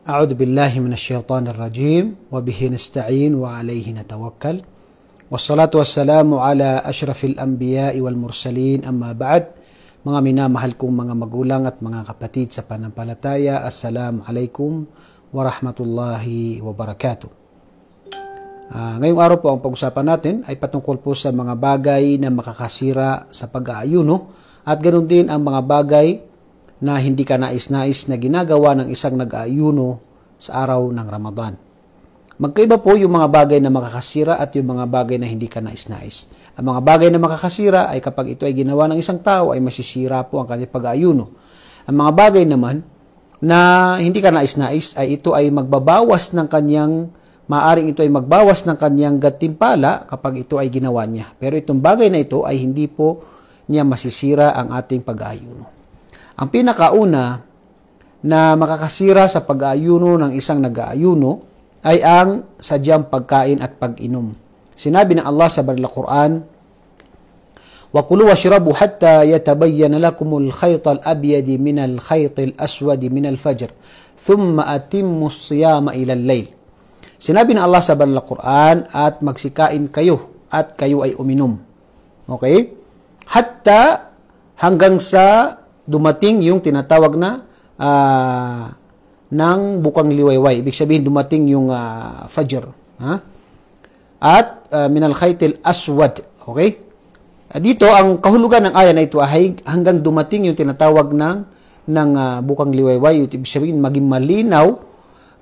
أعوذ بالله من الشيطان الرجيم وبه نستعين وعليه نتوكل والصلاة والسلام على أشرف الأنبياء والمرسلين أما بعد Mga minamahal kong mga magulang at mga kapatid sa panampalataya, Assalamu alaikum wa rahmatullahi wa barakatuh. Uh, ngayong araw po ang pag-usapan natin ay patungkol po sa mga bagay na makakasira sa pag-aayuno at ganoon din ang mga bagay na hindi ka nais-nais na ginagawa ng isang nag-aayuno sa araw ng Ramadan. Magkaiba po yung mga bagay na makakasira at yung mga bagay na hindi ka nais-nais. Ang mga bagay na makakasira ay kapag ito ay ginawa ng isang tao ay masisira po ang kanyang pag-aayuno. Ang mga bagay naman na hindi ka nais-nais ay ito ay magbabawas ng kanyang maaring ito ay magbawas ng kanyang gatimpala kapag ito ay ginawa niya. Pero itong bagay na ito ay hindi po niya masisira ang ating pag-aayuno. Ang pinakauna na makakasira sa pag-aayuno ng isang nag-aayuno ay ang sadyang pagkain at pag-inom. Sinabi ng Allah sa Baril Quran, وَكُلُوا وَشْرَبُوا حَتَّى يَتَبَيَّنَ لَكُمُ الْخَيْطَ الْأَبْيَدِ مِنَ الْخَيْطِ الْأَسْوَدِ مِنَ الْفَجْرِ ثُمَّ أَتِمُّوا الصِّيَامَ إِلَى اللَّيْلِ Sinabi ng Allah sa Banal na Quran, at magsikain kayo at kayo ay uminom. Okay? Hatta hanggang sa dumating yung tinatawag na uh, ng bukang liwayway. Ibig sabihin, dumating yung uh, fajr. Ha? At uh, ah, minal khaytil aswad. Okay? Dito, ang kahulugan ng ayan na ito ay hanggang dumating yung tinatawag ng, ng uh, bukang liwayway. Ibig sabihin, maging malinaw,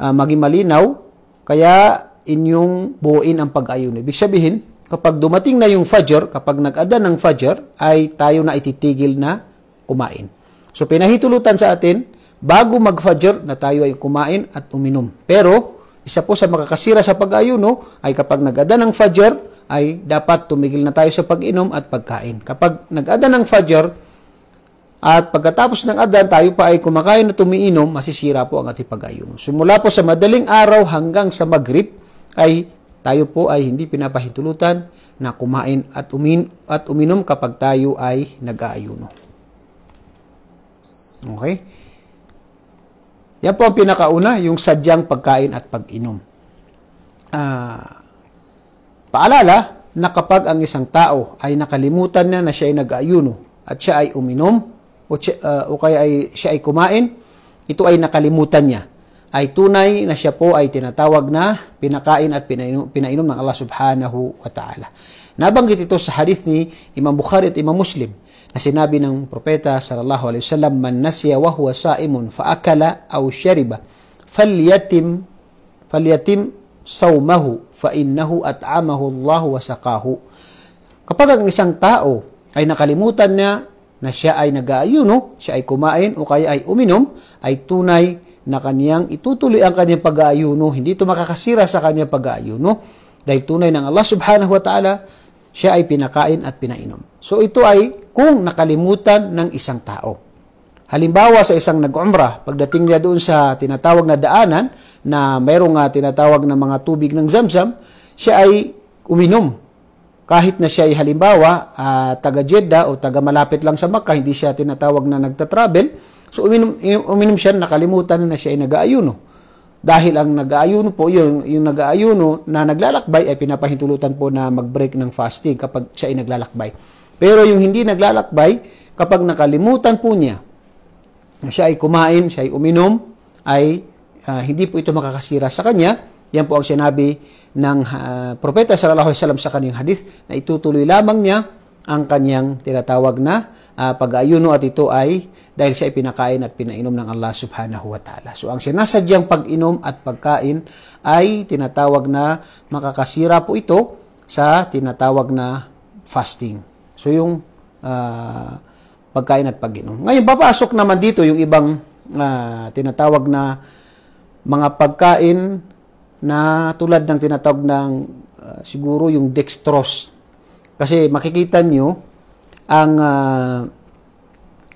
uh, maging malinaw, kaya inyong buuin ang pag-ayuno. Ibig sabihin, kapag dumating na yung fajr, kapag nag-ada ng fajr, ay tayo na ititigil na kumain. So pinahitulutan sa atin, bago mag-fajr na tayo ay kumain at uminom. Pero, isa po sa makakasira sa pag-ayuno ay kapag nag-ada ng fajr, ay dapat tumigil na tayo sa pag-inom at pagkain. Kapag nag-ada ng fajr, at pagkatapos ng adan, tayo pa ay kumakain at umiinom, masisira po ang ating pag-ayuno. Simula po sa madaling araw hanggang sa maghrib, ay tayo po ay hindi pinapahintulutan na kumain at, umin at uminom kapag tayo ay nag-aayuno. Okay? Yan po ang pinakauna, yung sadyang pagkain at pag-inom. Uh, paalala na kapag ang isang tao ay nakalimutan na na siya ay nag-ayuno at siya ay uminom o, siya, uh, o kaya ay, siya ay kumain, ito ay nakalimutan niya. Ay tunay na siya po ay tinatawag na pinakain at pinainom, pinainom ng Allah subhanahu wa ta'ala. Nabanggit ito sa hadith ni Imam Bukhari at Imam Muslim na sinabi ng propeta sallallahu alaihi wasallam man nasiya wa huwa sa'imun fa akala aw shariba falyatim falyatim sawmahu fa innahu at'amahu Allah wa saqahu. Kapag ang isang tao ay nakalimutan niya na siya ay nag-aayuno, siya ay kumain o kaya ay uminom, ay tunay na kaniyang itutuloy ang kaniyang pag-aayuno. Hindi ito makakasira sa kaniyang pag-aayuno dahil tunay ng Allah subhanahu wa ta'ala siya ay pinakain at pinainom. So ito ay kung nakalimutan ng isang tao. Halimbawa sa isang nag-umrah, pagdating niya doon sa tinatawag na daanan na mayroong ah, tinatawag na mga tubig ng zamzam, siya ay uminom. Kahit na siya ay halimbawa uh, taga Jeddah o taga malapit lang sa Makkah, hindi siya tinatawag na nagta-travel, so uminom, uminom siya, nakalimutan na siya ay nag-aayuno. Dahil ang nag-aayuno po, yung, yung nag-aayuno na naglalakbay ay pinapahintulutan po na mag-break ng fasting kapag siya ay naglalakbay. Pero yung hindi naglalakbay, kapag nakalimutan po niya na siya ay kumain, siya ay uminom, ay uh, hindi po ito makakasira sa kanya. Yan po ang sinabi ng uh, propeta sallallahu alaihi wasallam sa kanyang hadith na itutuloy lamang niya ang kanyang tinatawag na uh, ah, pag-ayuno at ito ay dahil siya ay pinakain at pinainom ng Allah subhanahu wa ta'ala. So ang sinasadyang pag-inom at pagkain ay tinatawag na makakasira po ito sa tinatawag na fasting. So yung uh, pagkain at pag-inom. Ngayon, papasok naman dito yung ibang uh, tinatawag na mga pagkain na tulad ng tinatawag ng uh, siguro yung dextrose kasi makikita nyo, ang uh,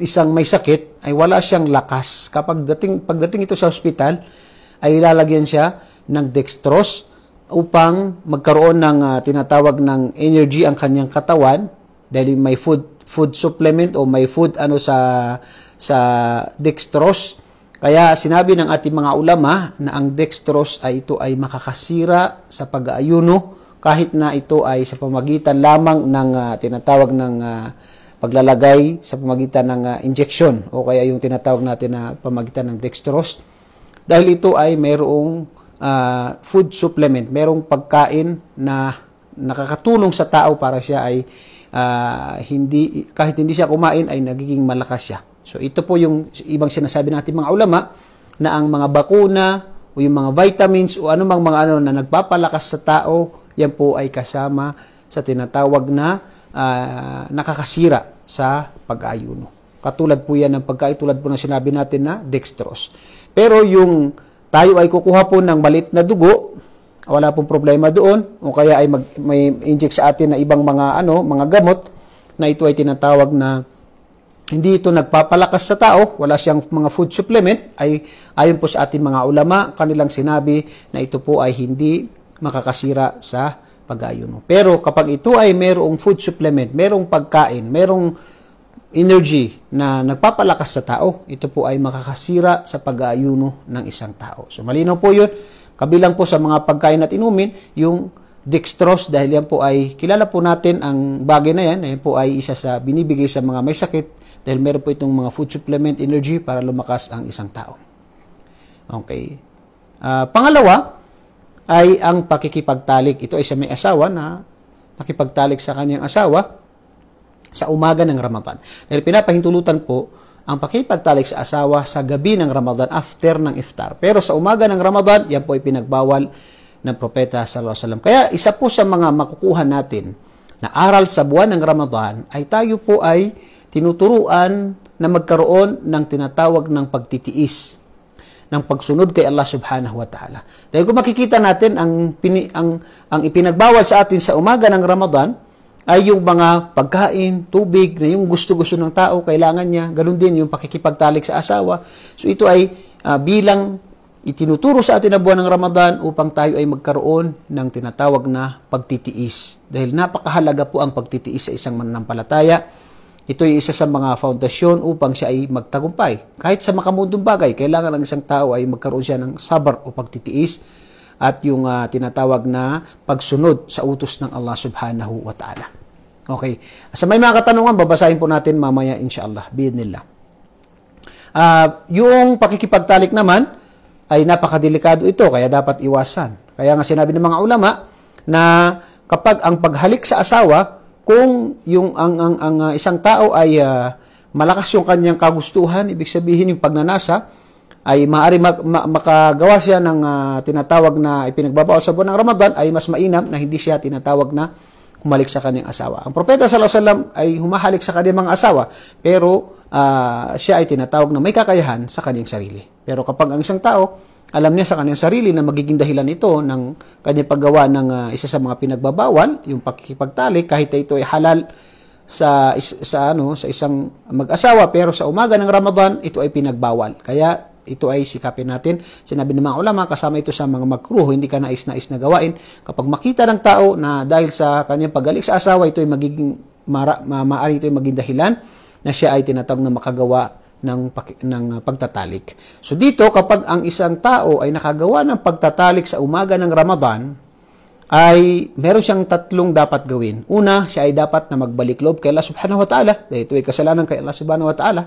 isang may sakit ay wala siyang lakas. Kapag dating, pagdating ito sa ospital, ay ilalagyan siya ng dextrose upang magkaroon ng uh, tinatawag ng energy ang kanyang katawan dahil may food food supplement o may food ano sa sa dextrose. Kaya sinabi ng ating mga ulama na ang dextrose ay ito ay makakasira sa pag-aayuno kahit na ito ay sa pamagitan lamang ng uh, tinatawag ng uh, paglalagay sa pamagitan ng uh, injection o kaya yung tinatawag natin na pamagitan ng dextrose dahil ito ay mayroong uh, food supplement, mayroong pagkain na nakakatulong sa tao para siya ay uh, hindi kahit hindi siya kumain ay nagiging malakas siya. So ito po yung ibang sinasabi natin mga ulama na ang mga bakuna o yung mga vitamins o anumang mga ano na nagpapalakas sa tao yan po ay kasama sa tinatawag na uh, nakakasira sa pag-ayuno. Katulad po yan ng pagkain, tulad po ng sinabi natin na dextrose. Pero yung tayo ay kukuha po ng malit na dugo, wala pong problema doon, o kaya ay mag, may inject sa atin na ibang mga ano, mga gamot na ito ay tinatawag na hindi ito nagpapalakas sa tao, wala siyang mga food supplement, ay ayon po sa ating mga ulama, kanilang sinabi na ito po ay hindi makakasira sa pag-ayon mo. Pero kapag ito ay merong food supplement, merong pagkain, merong energy na nagpapalakas sa tao, ito po ay makakasira sa pag-aayuno ng isang tao. So malinaw po yun. Kabilang po sa mga pagkain at inumin, yung dextrose dahil yan po ay kilala po natin ang bagay na yan. Yan po ay isa sa binibigay sa mga may sakit dahil meron po itong mga food supplement energy para lumakas ang isang tao. Okay. Uh, pangalawa, ay ang pakikipagtalik. Ito ay sa may asawa na nakipagtalik sa kanyang asawa sa umaga ng Ramadan. Dahil pinapahintulutan po ang pakipagtalik sa asawa sa gabi ng Ramadan after ng iftar. Pero sa umaga ng Ramadan, yan po ay pinagbawal ng Propeta sallallahu alaihi wasallam. Kaya isa po sa mga makukuha natin na aral sa buwan ng Ramadan ay tayo po ay tinuturuan na magkaroon ng tinatawag ng pagtitiis ng pagsunod kay Allah subhanahu wa ta'ala. Dahil kung makikita natin ang, pini, ang, ang ipinagbawal sa atin sa umaga ng Ramadan ay yung mga pagkain, tubig, na yung gusto-gusto ng tao, kailangan niya. Ganun din yung pakikipagtalik sa asawa. So ito ay uh, bilang itinuturo sa atin na buwan ng Ramadan upang tayo ay magkaroon ng tinatawag na pagtitiis. Dahil napakahalaga po ang pagtitiis sa isang mananampalataya ito ay isa sa mga foundasyon upang siya ay magtagumpay. Kahit sa makamundong bagay, kailangan ng isang tao ay magkaroon siya ng sabar o pagtitiis at yung uh, tinatawag na pagsunod sa utos ng Allah subhanahu wa ta'ala. Okay. Sa may mga katanungan, babasahin po natin mamaya inshallah. Bidnillah. Uh, ah, yung pakikipagtalik naman ay napakadelikado ito kaya dapat iwasan. Kaya nga sinabi ng mga ulama na kapag ang paghalik sa asawa kung yung ang ang, ang uh, isang tao ay uh, malakas yung kanyang kagustuhan, ibig sabihin yung pagnanasa ay maari mak- ma- makagawa siya ng uh, tinatawag na ipinagbabawal sa buwan ng Ramadan ay mas mainam na hindi siya tinatawag na humalik sa kanyang asawa. Ang propeta sallallahu alaihi ay humahalik sa kanyang mga asawa, pero uh, siya ay tinatawag na may kakayahan sa kanyang sarili. Pero kapag ang isang tao alam niya sa kanyang sarili na magiging dahilan ito ng kanyang paggawa ng uh, isa sa mga pinagbabawal, yung pakikipagtalik kahit ito ay halal sa is, sa ano sa isang mag-asawa pero sa umaga ng Ramadan ito ay pinagbawal. Kaya ito ay sikapin natin. Sinabi ng mga ulama kasama ito sa mga magkruh, hindi ka nais-nais na gawain. Kapag makita ng tao na dahil sa kanyang pagalik sa asawa, ito ay magiging mara, ma, maaari ito ay maging dahilan na siya ay tinatawag na makagawa ng, ng pagtatalik. So dito, kapag ang isang tao ay nakagawa ng pagtatalik sa umaga ng Ramadan, ay meron siyang tatlong dapat gawin. Una, siya ay dapat na magbalik loob kay Allah subhanahu wa ta'ala. Dahil ito ay kasalanan kay Allah subhanahu wa ta'ala.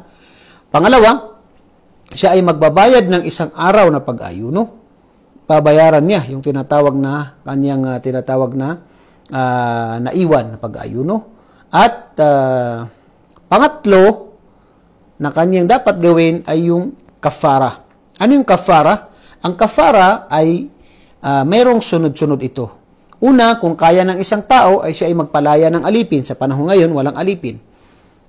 Pangalawa, siya ay magbabayad ng isang araw na pag-ayuno. Babayaran niya yung tinatawag na, kanyang uh, tinatawag na uh, naiwan na pag-ayuno. At uh, pangatlo, na kanyang dapat gawin ay yung kafara. Ano yung kafara? Ang kafara ay uh, ah, mayroong sunod-sunod ito. Una, kung kaya ng isang tao ay siya ay magpalaya ng alipin. Sa panahon ngayon, walang alipin.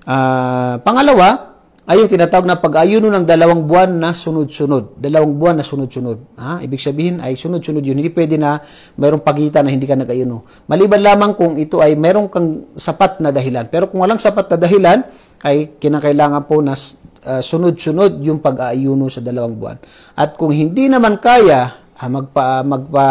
Uh, pangalawa, ay yung tinatawag na pag-ayuno ng dalawang buwan na sunod-sunod. Dalawang buwan na sunod-sunod. Ha? Ibig sabihin ay sunod-sunod yun. Hindi pwede na mayroong pagitan na hindi ka nag-ayuno. Maliban lamang kung ito ay mayroong kang sapat na dahilan. Pero kung walang sapat na dahilan, ay kinakailangan po na uh, sunod-sunod yung pag-aayuno sa dalawang buwan. At kung hindi naman kaya ah, magpa magpa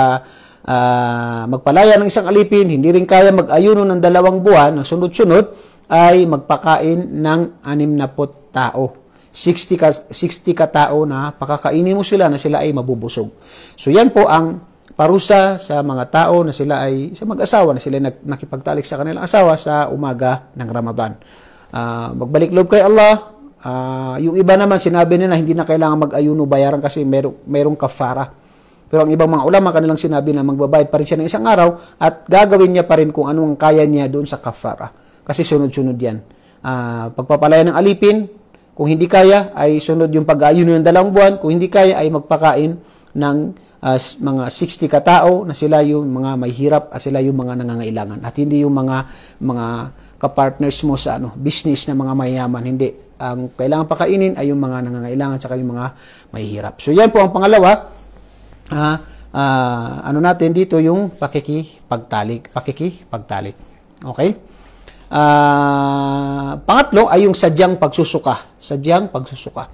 uh, magpalaya ng isang alipin, hindi rin kaya mag-ayuno ng dalawang buwan na sunod-sunod ay magpakain ng anim na pot tao. 60 ka, 60 ka tao na pakakainin mo sila na sila ay mabubusog. So yan po ang parusa sa mga tao na sila ay sa mag-asawa na sila ay nakipagtalik sa kanilang asawa sa umaga ng Ramadan uh, magbalik loob kay Allah. Uh, yung iba naman sinabi nila hindi na kailangan mag-ayuno bayaran kasi merong, merong kafara. Pero ang ibang mga ulama kanilang sinabi na magbabayad pa rin siya ng isang araw at gagawin niya pa rin kung anong kaya niya doon sa kafara. Kasi sunod-sunod yan. Uh, pagpapalaya ng alipin, kung hindi kaya ay sunod yung pag-ayuno ng dalawang buwan. Kung hindi kaya ay magpakain ng uh, mga 60 katao na sila yung mga may hirap at sila yung mga nangangailangan. At hindi yung mga mga kapartners mo sa ano, business na mga mayaman. Hindi. Ang kailangan pakainin ay yung mga nangangailangan at yung mga mahihirap. So yan po ang pangalawa. Uh, uh, ano natin dito yung pakikipagtalik. Pakikipagtalik. Okay? Uh, pangatlo ay yung sadyang pagsusuka. Sadyang pagsusuka.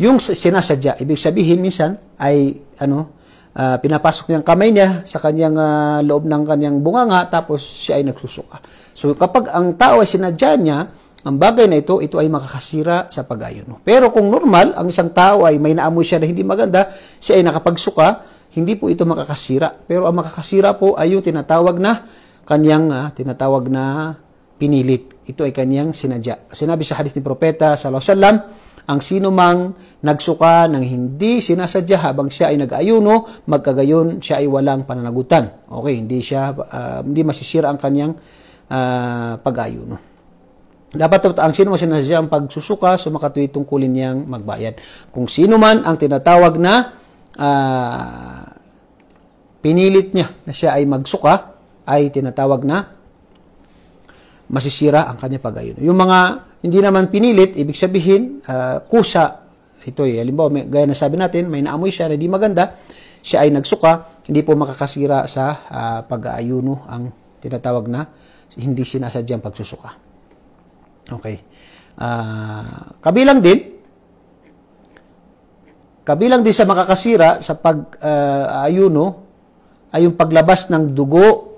Yung sinasadya, ibig sabihin minsan ay ano, uh, pinapasok niya ang kamay niya sa kanyang uh, loob ng kanyang bunganga tapos siya ay nagsusuka. So kapag ang tao ay sinadya niya, ang bagay na ito, ito ay makakasira sa pag-ayon. Pero kung normal, ang isang tao ay may naamoy siya na hindi maganda, siya ay nakapagsuka, hindi po ito makakasira. Pero ang makakasira po ay yung tinatawag na kanyang uh, tinatawag na pinilit. Ito ay kanyang sinadya. Sinabi sa hadith ni Propeta sallallahu alaihi wasallam, ang sino mang nagsuka ng hindi sinasadya habang siya ay nag-ayuno, magkagayon siya ay walang pananagutan. Okay, hindi siya uh, hindi masisira ang kanyang uh, pag-ayuno. Dapat ang sino man sinasadya ang pagsusuka, sumakatuwi tungkulin niyang magbayad. Kung sino man ang tinatawag na uh, pinilit niya na siya ay magsuka, ay tinatawag na masisira ang kanyang pag-ayuno. Yung mga hindi naman pinilit, ibig sabihin, uh, kusa, ito eh, halimbawa, may, gaya na sabi natin, may naamoy siya na di maganda, siya ay nagsuka, hindi po makakasira sa uh, pag-aayuno ang tinatawag na hindi sinasadyang pagsusuka. Okay. Uh, kabilang din, kabilang din sa makakasira sa pag-aayuno uh, ay yung paglabas ng dugo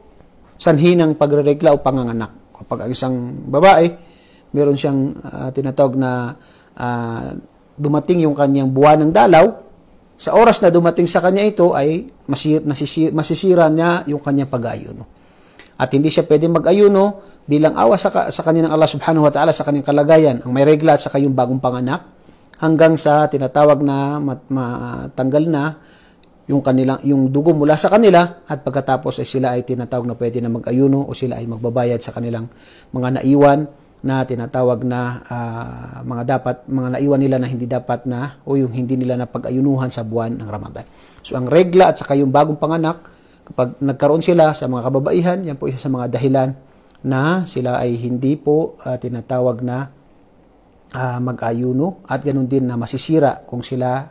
sanhi ng pagreregla o panganganak. Kapag isang babae, meron siyang uh, tinatawag na uh, dumating yung kanyang buwan ng dalaw, sa oras na dumating sa kanya ito ay masir, nasisira, masisira niya yung kanyang pag-ayuno. At hindi siya pwede mag-ayuno bilang awa sa, sa kanya ng Allah subhanahu wa ta'ala sa kanyang kalagayan, ang may regla at sa kanyang bagong panganak, hanggang sa tinatawag na matanggal na yung, kanilang, yung dugo mula sa kanila at pagkatapos ay sila ay tinatawag na pwede na mag-ayuno o sila ay magbabayad sa kanilang mga naiwan na tinatawag na uh, mga dapat mga naiwan nila na hindi dapat na o yung hindi nila napag-ayunuhan sa buwan ng Ramadan. So ang regla at saka yung bagong panganak kapag nagkaroon sila sa mga kababaihan, yan po isa sa mga dahilan na sila ay hindi po uh, tinatawag na uh, mag-ayuno at ganun din na masisira kung sila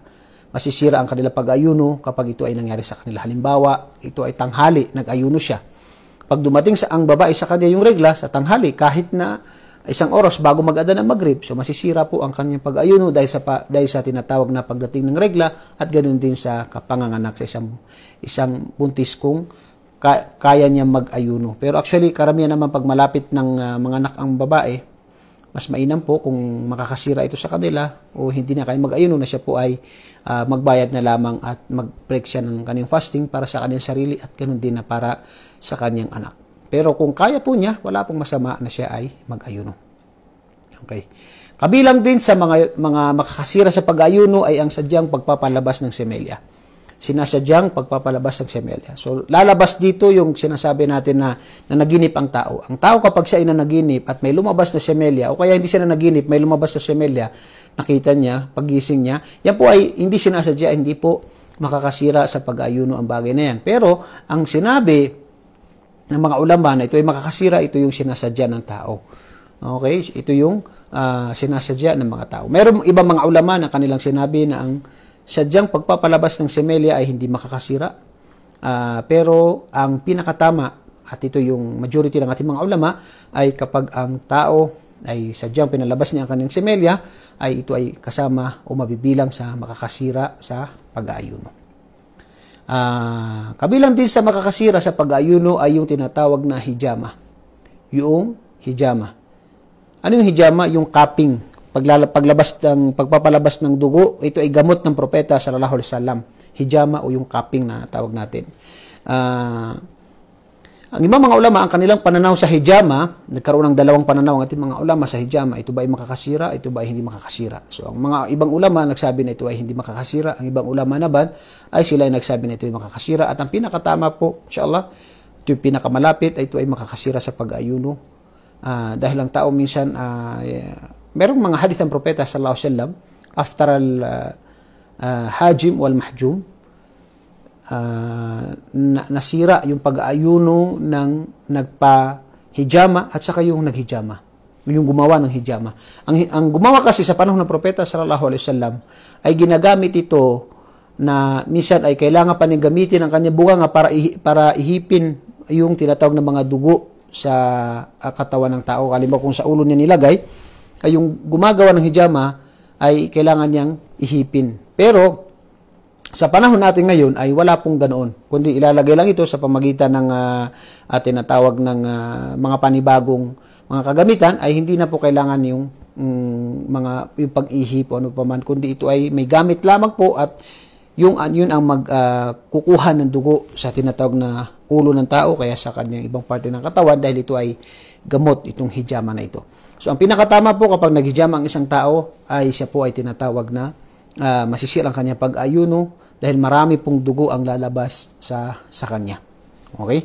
masisira ang kanila pag-ayuno kapag ito ay nangyari sa kanila. Halimbawa, ito ay tanghali, nag-ayuno siya. Pag dumating sa ang babae sa kanya yung regla sa tanghali, kahit na isang oras bago mag-ada ng Maghrib. So masisira po ang kanyang pag-ayuno dahil sa, pa, dahil sa tinatawag na pagdating ng regla at ganoon din sa kapanganganak sa isang, isang buntis kung ka, kaya niya mag-ayuno. Pero actually, karamihan naman pag malapit ng uh, mga anak ang babae, mas mainam po kung makakasira ito sa kanila o hindi na kaya mag-ayuno na siya po ay uh, magbayad na lamang at mag-break siya ng kanyang fasting para sa kanyang sarili at ganoon din na para sa kanyang anak. Pero kung kaya po niya, wala pong masama na siya ay mag-ayuno. Okay. Kabilang din sa mga, mga makakasira sa pag-ayuno ay ang sadyang pagpapalabas ng semelya. Sinasadyang pagpapalabas ng semelya. So, lalabas dito yung sinasabi natin na na naginip ang tao. Ang tao kapag siya ay nanaginip at may lumabas na semelya, o kaya hindi siya nanaginip, may lumabas na semelya, nakita niya, pagising niya, yan po ay hindi sinasadya, hindi po makakasira sa pag-ayuno ang bagay na yan. Pero, ang sinabi ng mga ulama na ito ay makakasira, ito yung sinasadya ng tao. Okay? Ito yung uh, sinasadya ng mga tao. Meron ibang mga ulama na kanilang sinabi na ang sadyang pagpapalabas ng semelya ay hindi makakasira. Uh, pero ang pinakatama, at ito yung majority ng ating mga ulama, ay kapag ang tao ay sadyang pinalabas niya ang kanyang semelya, ay ito ay kasama o mabibilang sa makakasira sa pag-aayuno. Uh, kabilang din sa makakasira sa pag-ayuno ay yung tinatawag na hijama. Yung hijama. Ano yung hijama? Yung cupping. Paglala, paglabas ng, pagpapalabas ng dugo, ito ay gamot ng propeta sa alaihi wasallam. Hijama o yung cupping na tawag natin. Uh, ang ibang mga ulama, ang kanilang pananaw sa hijama, nagkaroon ng dalawang pananaw ng ating mga ulama sa hijama, ito ba ay makakasira, ito ba ay hindi makakasira. So ang mga ibang ulama nagsabi na ito ay hindi makakasira, ang ibang ulama naman ay sila ay nagsabi na ito ay makakasira at ang pinakatama po, inshallah, ito yung pinakamalapit ay ito ay makakasira sa pag-ayuno. Uh, dahil ang tao minsan, uh, merong mga hadith ng propeta sallallahu alaihi wasallam after al uh, uh, hajim wal mahjum, uh, na, nasira yung pag-aayuno ng nagpa-hijama at saka yung naghijama yung gumawa ng hijama. Ang, ang gumawa kasi sa panahon ng propeta sallallahu alaihi wasallam ay ginagamit ito na minsan ay kailangan pa ng gamitin ang kanyang bunganga para ihi, para ihipin yung tinatawag na mga dugo sa ah, katawan ng tao. Halimbawa kung sa ulo niya nilagay ay yung gumagawa ng hijama ay kailangan niyang ihipin. Pero sa panahon natin ngayon ay wala pong ganoon, kundi ilalagay lang ito sa pamagitan ng uh, atin na ng uh, mga panibagong mga kagamitan ay hindi na po kailangan yung um, mga yung pag-ihip o ano pa man, kundi ito ay may gamit lamang po at yung ah, yun ang magkukuha uh, ng dugo sa tinatawag na ulo ng tao kaya sa kanyang ibang parte ng katawan dahil ito ay gamot itong hijama na ito. So ang pinakatama po kapag naghijama ang isang tao ay siya po ay tinatawag na uh, masisira ang kanyang pag-ayuno dahil marami pong dugo ang lalabas sa sa kanya. Okay?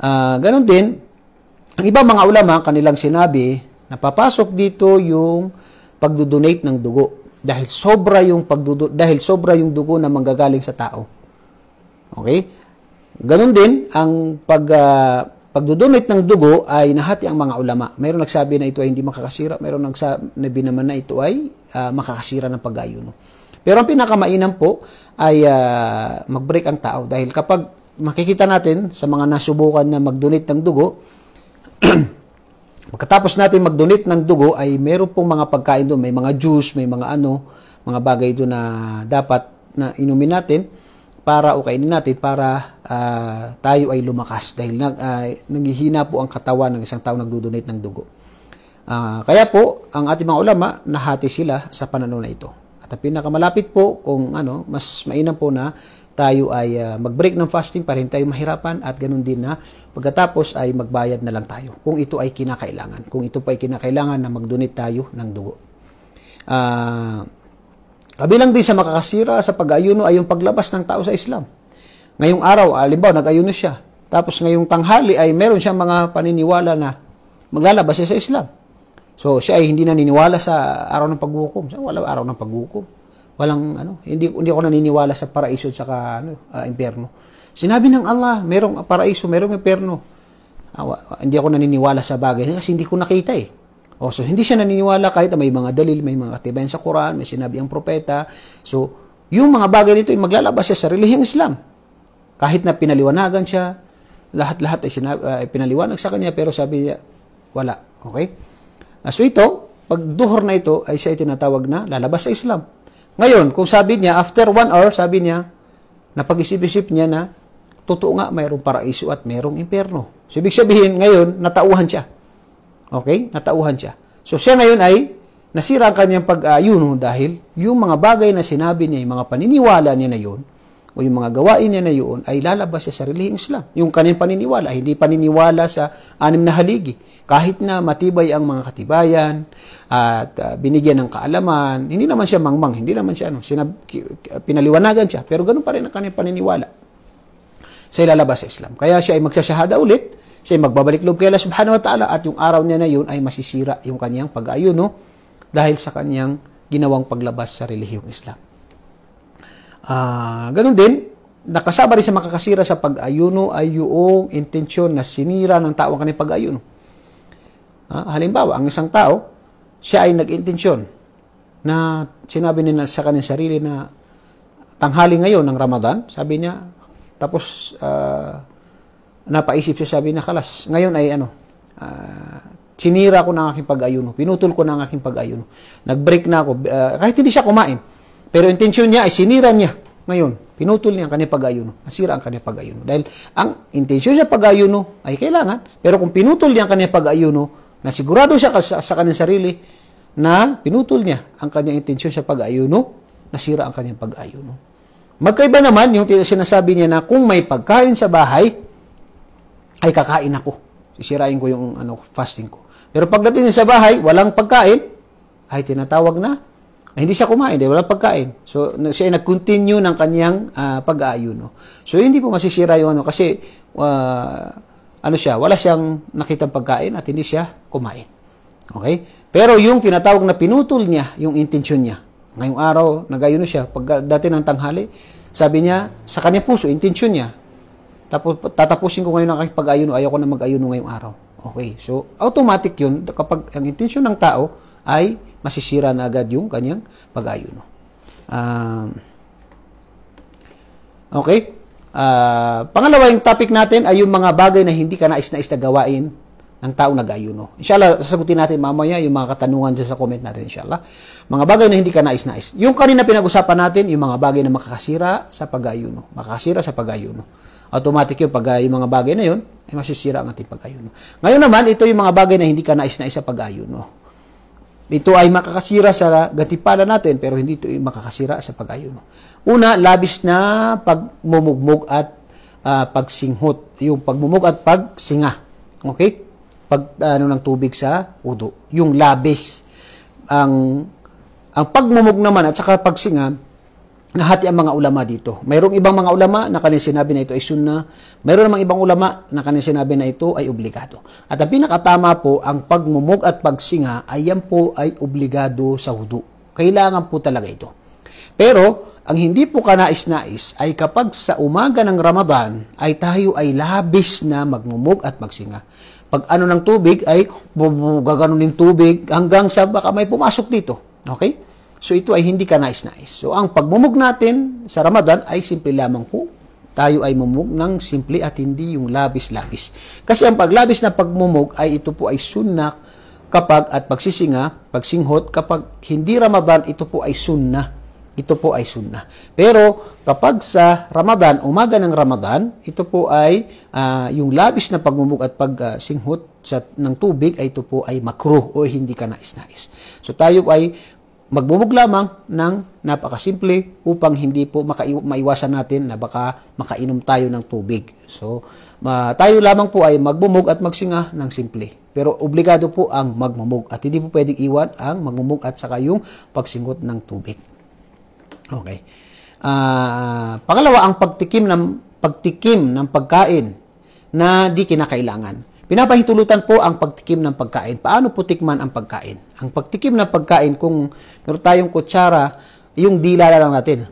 Uh, ah, ganon din, ang iba mga ulama kanilang sinabi, napapasok dito yung pagdodonate ng dugo dahil sobra yung pagdudo dahil sobra yung dugo na manggagaling sa tao. Okay? Ganon din ang pag uh, pagdodonate ng dugo ay nahati ang mga ulama. Mayroong nagsabi na ito ay hindi makakasira, mayroong nagsabi na ito ay uh, makakasira ng pag-ayuno. Pero ang pinakamainam po ay uh, mag-break ang tao dahil kapag makikita natin sa mga nasubukan na mag-donate ng dugo, pagkatapos natin mag-donate ng dugo ay meron pong mga pagkain doon, may mga juice, may mga ano, mga bagay doon na dapat na inumin natin para o kainin natin para uh, tayo ay lumakas dahil nag, uh, naghihina po ang katawan ng isang tao nagdo-donate ng dugo. Uh, kaya po, ang ating mga ulama, nahati sila sa pananaw na ito. At pinakamalapit po kung ano, mas mainam po na tayo ay uh, mag-break ng fasting para hindi tayo mahirapan at ganun din na pagkatapos ay magbayad na lang tayo kung ito ay kinakailangan. Kung ito pa ay kinakailangan na mag-donate tayo ng dugo. Uh, kabilang din sa makakasira sa pag-ayuno ay yung paglabas ng tao sa Islam. Ngayong araw, alimbaw, nag-ayuno siya. Tapos ngayong tanghali ay meron siyang mga paniniwala na maglalabas siya sa Islam. So siya ay hindi naniniwala sa araw ng paghukom. so, wala araw ng paghukom. Walang ano, hindi hindi ako naniniwala sa paraiso at saka ano, uh, impyerno. Sinabi ng Allah, merong paraiso, merong impierno. Uh, ah, hindi ako naniniwala sa bagay kasi hindi ko nakita eh. O, oh, so hindi siya naniniwala kahit may mga dalil, may mga katibayan sa Quran, may sinabi ang propeta. So yung mga bagay nito ay maglalabas siya sa relihiyong Islam. Kahit na pinaliwanagan siya, lahat-lahat ay, sinabi, uh, pinaliwanag sa kanya pero sabi niya, wala. Okay? Ah, so ito, pagduhor na ito, ay siya ay tinatawag na lalabas sa Islam. Ngayon, kung sabi niya, after one hour, sabi niya, napag-isip-isip niya na, totoo nga, mayroong paraiso at mayroong impyerno. So, ibig sabihin, ngayon, natauhan siya. Okay? Natauhan siya. So, siya ngayon ay nasira ang kanyang pag-ayuno dahil yung mga bagay na sinabi niya, yung mga paniniwala niya na yun, o yung mga gawain niya na yun ay lalabas siya sa relihiyong Islam. Yung kanyang paniniwala ay hindi paniniwala sa anim na haligi. Kahit na matibay ang mga katibayan at uh, binigyan ng kaalaman, hindi naman siya mangmang, hindi naman siya ano, sinab- pinaliwanagan siya, pero ganoon pa rin ang kanyang paniniwala sa ilalabas sa Islam. Kaya siya ay magsashahada ulit, siya ay magbabalik loob kay Allah subhanahu wa ta'ala at yung araw niya na yun ay masisira yung kanyang pag-ayuno dahil sa kanyang ginawang paglabas sa relihiyong Islam. Uh, ganun din, nakasama rin sa makakasira sa pag-ayuno ay yung intensyon na sinira ng tao ang kanyang pag-ayuno. Ha? Halimbawa, ang isang tao, siya ay nag-intensyon na sinabi niya sa kanyang sarili na tanghali ngayon ng Ramadan, sabi niya, tapos uh, napaisip siya, sabi niya, kalas, ngayon ay ano, uh, sinira ko na aking pag-ayuno, pinutol ko na ang aking pag-ayuno, nag-break na ako, uh, kahit hindi siya kumain, pero intensyon niya ay sinira niya. Ngayon, pinutol niya ang kanyang pag-ayuno. Nasira ang kanyang pag-ayuno. Dahil ang intensyon niya pag-ayuno ay kailangan. Pero kung pinutol niya ang kanyang pag-ayuno, nasigurado siya sa, sa kanyang sarili na pinutol niya ang kanyang intensyon sa pag-ayuno, nasira ang kanyang pag-ayuno. Magkaiba naman yung sinasabi niya na kung may pagkain sa bahay, ay kakain ako. Sisirain ko yung ano, fasting ko. Pero pagdating niya sa bahay, walang pagkain, ay tinatawag na Ah, hindi siya kumain dahil eh, wala pagkain. So, siya ay nag-continue ng kanyang uh, ah, pag-aayuno. So, hindi po masisira yung ano kasi uh, ano siya, wala siyang nakitang pagkain at hindi siya kumain. Okay? Pero yung tinatawag na pinutol niya, yung intensyon niya. Ngayong araw, nag-ayuno siya. Pag dati ng tanghali, sabi niya, sa kanya puso, intensyon niya. Tapos, tatapusin ko ngayon ang aking pag aayuno ayoko na mag-ayuno ngayong araw. Okay, so automatic yun kapag ang intensyon ng tao ay masisira na agad yung kanyang pag-ayuno. Um, okay? Uh, pangalawa yung topic natin ay yung mga bagay na hindi ka nais-nais na gawain ng taong nag-ayuno. Inshallah, sasagutin natin mamaya yung mga katanungan dyan sa comment natin, inshallah. Mga bagay na hindi ka nais-nais. Yung kanina pinag-usapan natin, yung mga bagay na makakasira sa pag-ayuno. Makakasira sa pag-ayuno. Automatic yung, pag, yung mga bagay na yun, ay masisira ang ating pag-ayuno. Ngayon naman, ito yung mga bagay na hindi ka nais-nais sa pag-ayuno. Ito ay makakasira sa gatipada natin pero hindi ito ay makakasira sa pag-ayuno. Una, labis na pagmumugmog at uh, pagsinghot. Yung pagmumug at pagsinga. Okay? Pag ano ng tubig sa udo. Yung labis. Ang ang pagmumug naman at saka pagsinga nahati ang mga ulama dito. Mayroong ibang mga ulama na kanilang sinabi na ito ay sunna. Mayroon namang ibang ulama na kanilang sinabi na ito ay obligado. At ang pinakatama po, ang pagmumog at pagsinga, ayan po ay obligado sa hudu. Kailangan po talaga ito. Pero, ang hindi po kanais-nais ay kapag sa umaga ng Ramadan ay tayo ay labis na magmumog at magsinga. Pag ano ng tubig ay gaganon ng tubig hanggang sa baka may pumasok dito. Okay? So ito ay hindi ka nais-nais. So ang pagmumug natin sa Ramadan ay simple lamang po tayo ay mumug ng simple at hindi yung labis-labis. Kasi ang paglabis na pagmumug ay ito po ay sunnah kapag at pagsisinga, pagsinghot, kapag hindi Ramadan, ito po ay sunnah. Ito po ay sunnah. Pero kapag sa Ramadan, umaga ng Ramadan, ito po ay uh, yung labis na pagmumug at pagsinghot uh, sa, ng tubig ay ito po ay makruh o hindi ka nais-nais. So tayo ay magbubog lamang ng napakasimple upang hindi po makaiw- maiwasan natin na baka makainom tayo ng tubig. So, ma- tayo lamang po ay magbumog at magsinga ng simple. Pero obligado po ang magmumog at hindi po pwedeng iwan ang magmumog at saka yung pagsingot ng tubig. Okay. Uh, pangalawa, ang pagtikim ng pagtikim ng pagkain na di kinakailangan. Pinapahintulutan po ang pagtikim ng pagkain. Paano po tikman ang pagkain? Ang pagtikim ng pagkain, kung meron tayong kutsara, yung dila lang natin.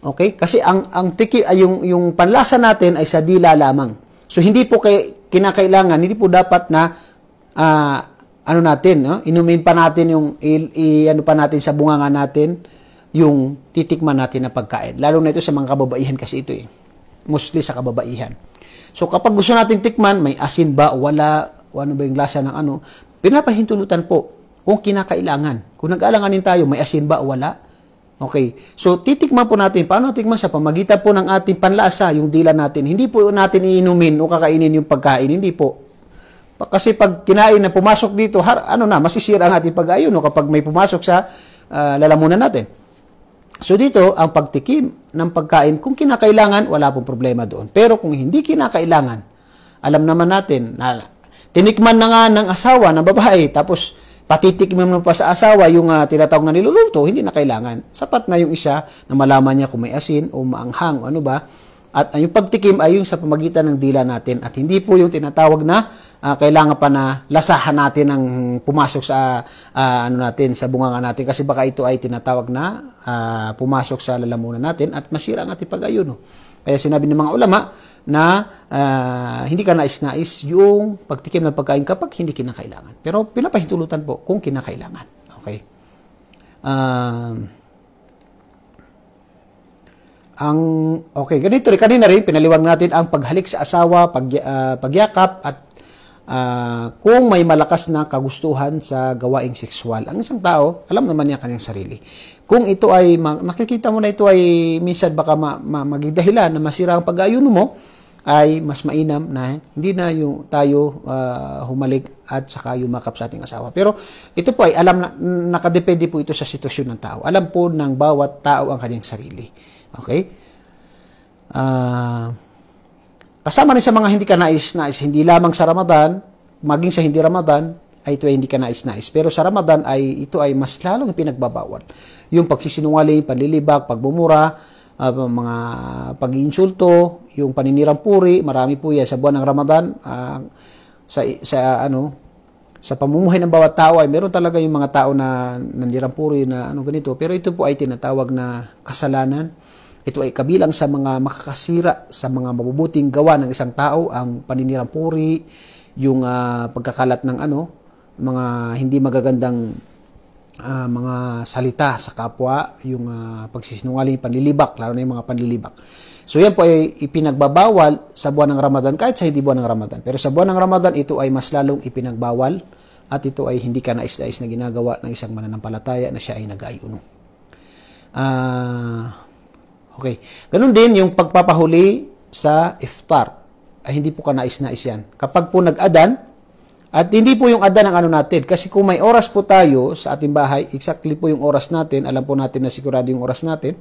Okay? Kasi ang, ang tiki, ay yung, yung panlasa natin ay sa dila lamang. So, hindi po kay, kinakailangan, hindi po dapat na uh, ano natin, no? inumin pa natin yung, i, i, ano pa natin sa bunganga natin, yung titikman natin na pagkain. Lalo na ito sa mga kababaihan kasi ito eh. Mostly sa kababaihan. So kapag gusto nating tikman, may asin ba, wala, o ano ba yung lasa ng ano, pinapahintulutan po kung kinakailangan. Kung nag-alanganin tayo, may asin ba o wala? Okay. So, titikman po natin. Paano tikman Sa pamagitan po ng ating panlasa, yung dila natin. Hindi po natin iinumin o kakainin yung pagkain. Hindi po. Kasi pag kinain na pumasok dito, har, ano na, masisira ang ating pag-ayon no? kapag may pumasok sa uh, lalamunan natin. So, dito, ang pagtikim ng pagkain. Kung kinakailangan, wala pong problema doon. Pero kung hindi kinakailangan, alam naman natin na tinikman na nga ng asawa ng babae, tapos patitikman mo pa sa asawa yung uh, tinatawag na niluluto, hindi na kailangan. Sapat na yung isa na malaman niya kung may asin o maanghang o ano ba. At uh, yung pagtikim ay yung sa pamagitan ng dila natin at hindi po yung tinatawag na uh, kailangan pa na lasahan natin ang pumasok sa uh, ano natin sa bunganga natin kasi baka ito ay tinatawag na uh, pumasok sa lalamunan natin at masira ang ating pag-ayuno. Kaya sinabi ng mga ulama na uh, hindi ka nais-nais yung pagtikim ng pagkain kapag hindi kinakailangan. Pero pinapahintulutan po kung kinakailangan. Okay. Uh, ang okay ganito rin kanina rin pinaliwanag natin ang paghalik sa asawa pag, uh, pagyakap at uh, kung may malakas na kagustuhan sa gawaing sexual. Ang isang tao, alam naman niya kanyang sarili. Kung ito ay, nakikita mo na ito ay minsan baka ma, ma, magidahilan na masira ang pag-aayuno mo, ay mas mainam na hindi na yung tayo uh, humalik at saka yumakap sa ating asawa. Pero ito po ay alam na nakadepende po ito sa sitwasyon ng tao. Alam po ng bawat tao ang kanyang sarili. Okay? Ah... Uh, Kasama rin sa mga hindi ka nais-nais, hindi lamang sa Ramadan, maging sa hindi Ramadan, ay ito ay hindi ka nais-nais. Pero sa Ramadan ay ito ay mas lalong pinagbabawal. Yung pagsisinungaling, panlilibak, pagbumura, uh, mga pag-iinsulto, yung paninirang puri, marami po yan sa buwan ng Ramadan. Uh, sa, sa ano, sa pamumuhay ng bawat tao ay meron talaga yung mga tao na nandirang puri na ano ganito. Pero ito po ay tinatawag na kasalanan ito ay kabilang sa mga makakasira sa mga mabubuting gawa ng isang tao, ang paninirampuri, yung uh, pagkakalat ng ano, mga hindi magagandang uh, mga salita sa kapwa, yung uh, pagsisinungaling, panlilibak, lalo na yung mga panlilibak. So yan po ay ipinagbabawal sa buwan ng Ramadan kahit sa hindi buwan ng Ramadan. Pero sa buwan ng Ramadan, ito ay mas lalong ipinagbawal at ito ay hindi ka nais-nais na ginagawa ng isang mananampalataya na siya ay nag-ayuno. Ah... Uh, Okay. Ganun din yung pagpapahuli sa iftar. Ay hindi po kanais nais yan. Kapag po nag-adan, at hindi po yung adan ang ano natin. Kasi kung may oras po tayo sa ating bahay, exactly po yung oras natin, alam po natin na sigurado yung oras natin,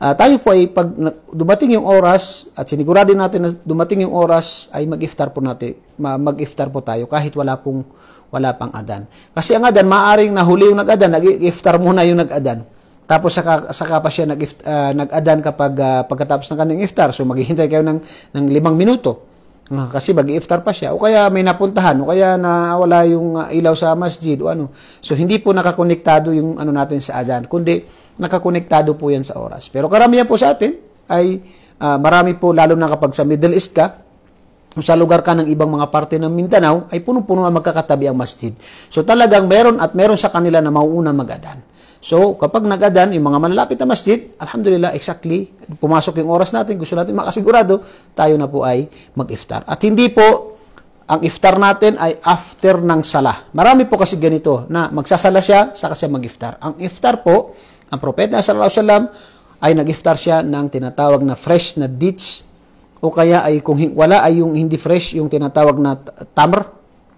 uh, tayo po ay pag dumating yung oras at sinigurado natin na dumating yung oras ay mag-iftar po natin mag-iftar po tayo kahit wala pong wala pang adan. Kasi ang adan maaring nahuli yung nag-adan, nag-iftar muna yung nag-adan. Tapos saka, saka pa siya nag, uh, ah, nag-adan kapag uh, pagkatapos ng kanyang iftar. So maghihintay kayo ng, ng limang minuto. Uh, kasi mag-iftar pa siya. O kaya may napuntahan, o kaya nawala yung uh, ilaw sa masjid, o ano. So hindi po nakakonektado yung ano natin sa adan, kundi nakakonektado po yan sa oras. Pero karamihan po sa atin ay uh, marami po, lalo na kapag sa Middle East ka, kung sa lugar ka ng ibang mga parte ng Mindanao, ay punong-puno ang magkakatabi ang masjid. So talagang meron at meron sa kanila na mauuna mag-adan. So, kapag nag yung mga malalapit na masjid, alhamdulillah, exactly, pumasok yung oras natin, gusto natin makasigurado, tayo na po ay mag-iftar. At hindi po, ang iftar natin ay after ng salah. Marami po kasi ganito na magsasala siya, saka siya mag-iftar. Ang iftar po, ang propeta sallallahu alaihi ay nag-iftar siya ng tinatawag na fresh na ditch, o kaya ay kung wala ay yung hindi fresh, yung tinatawag na tamr,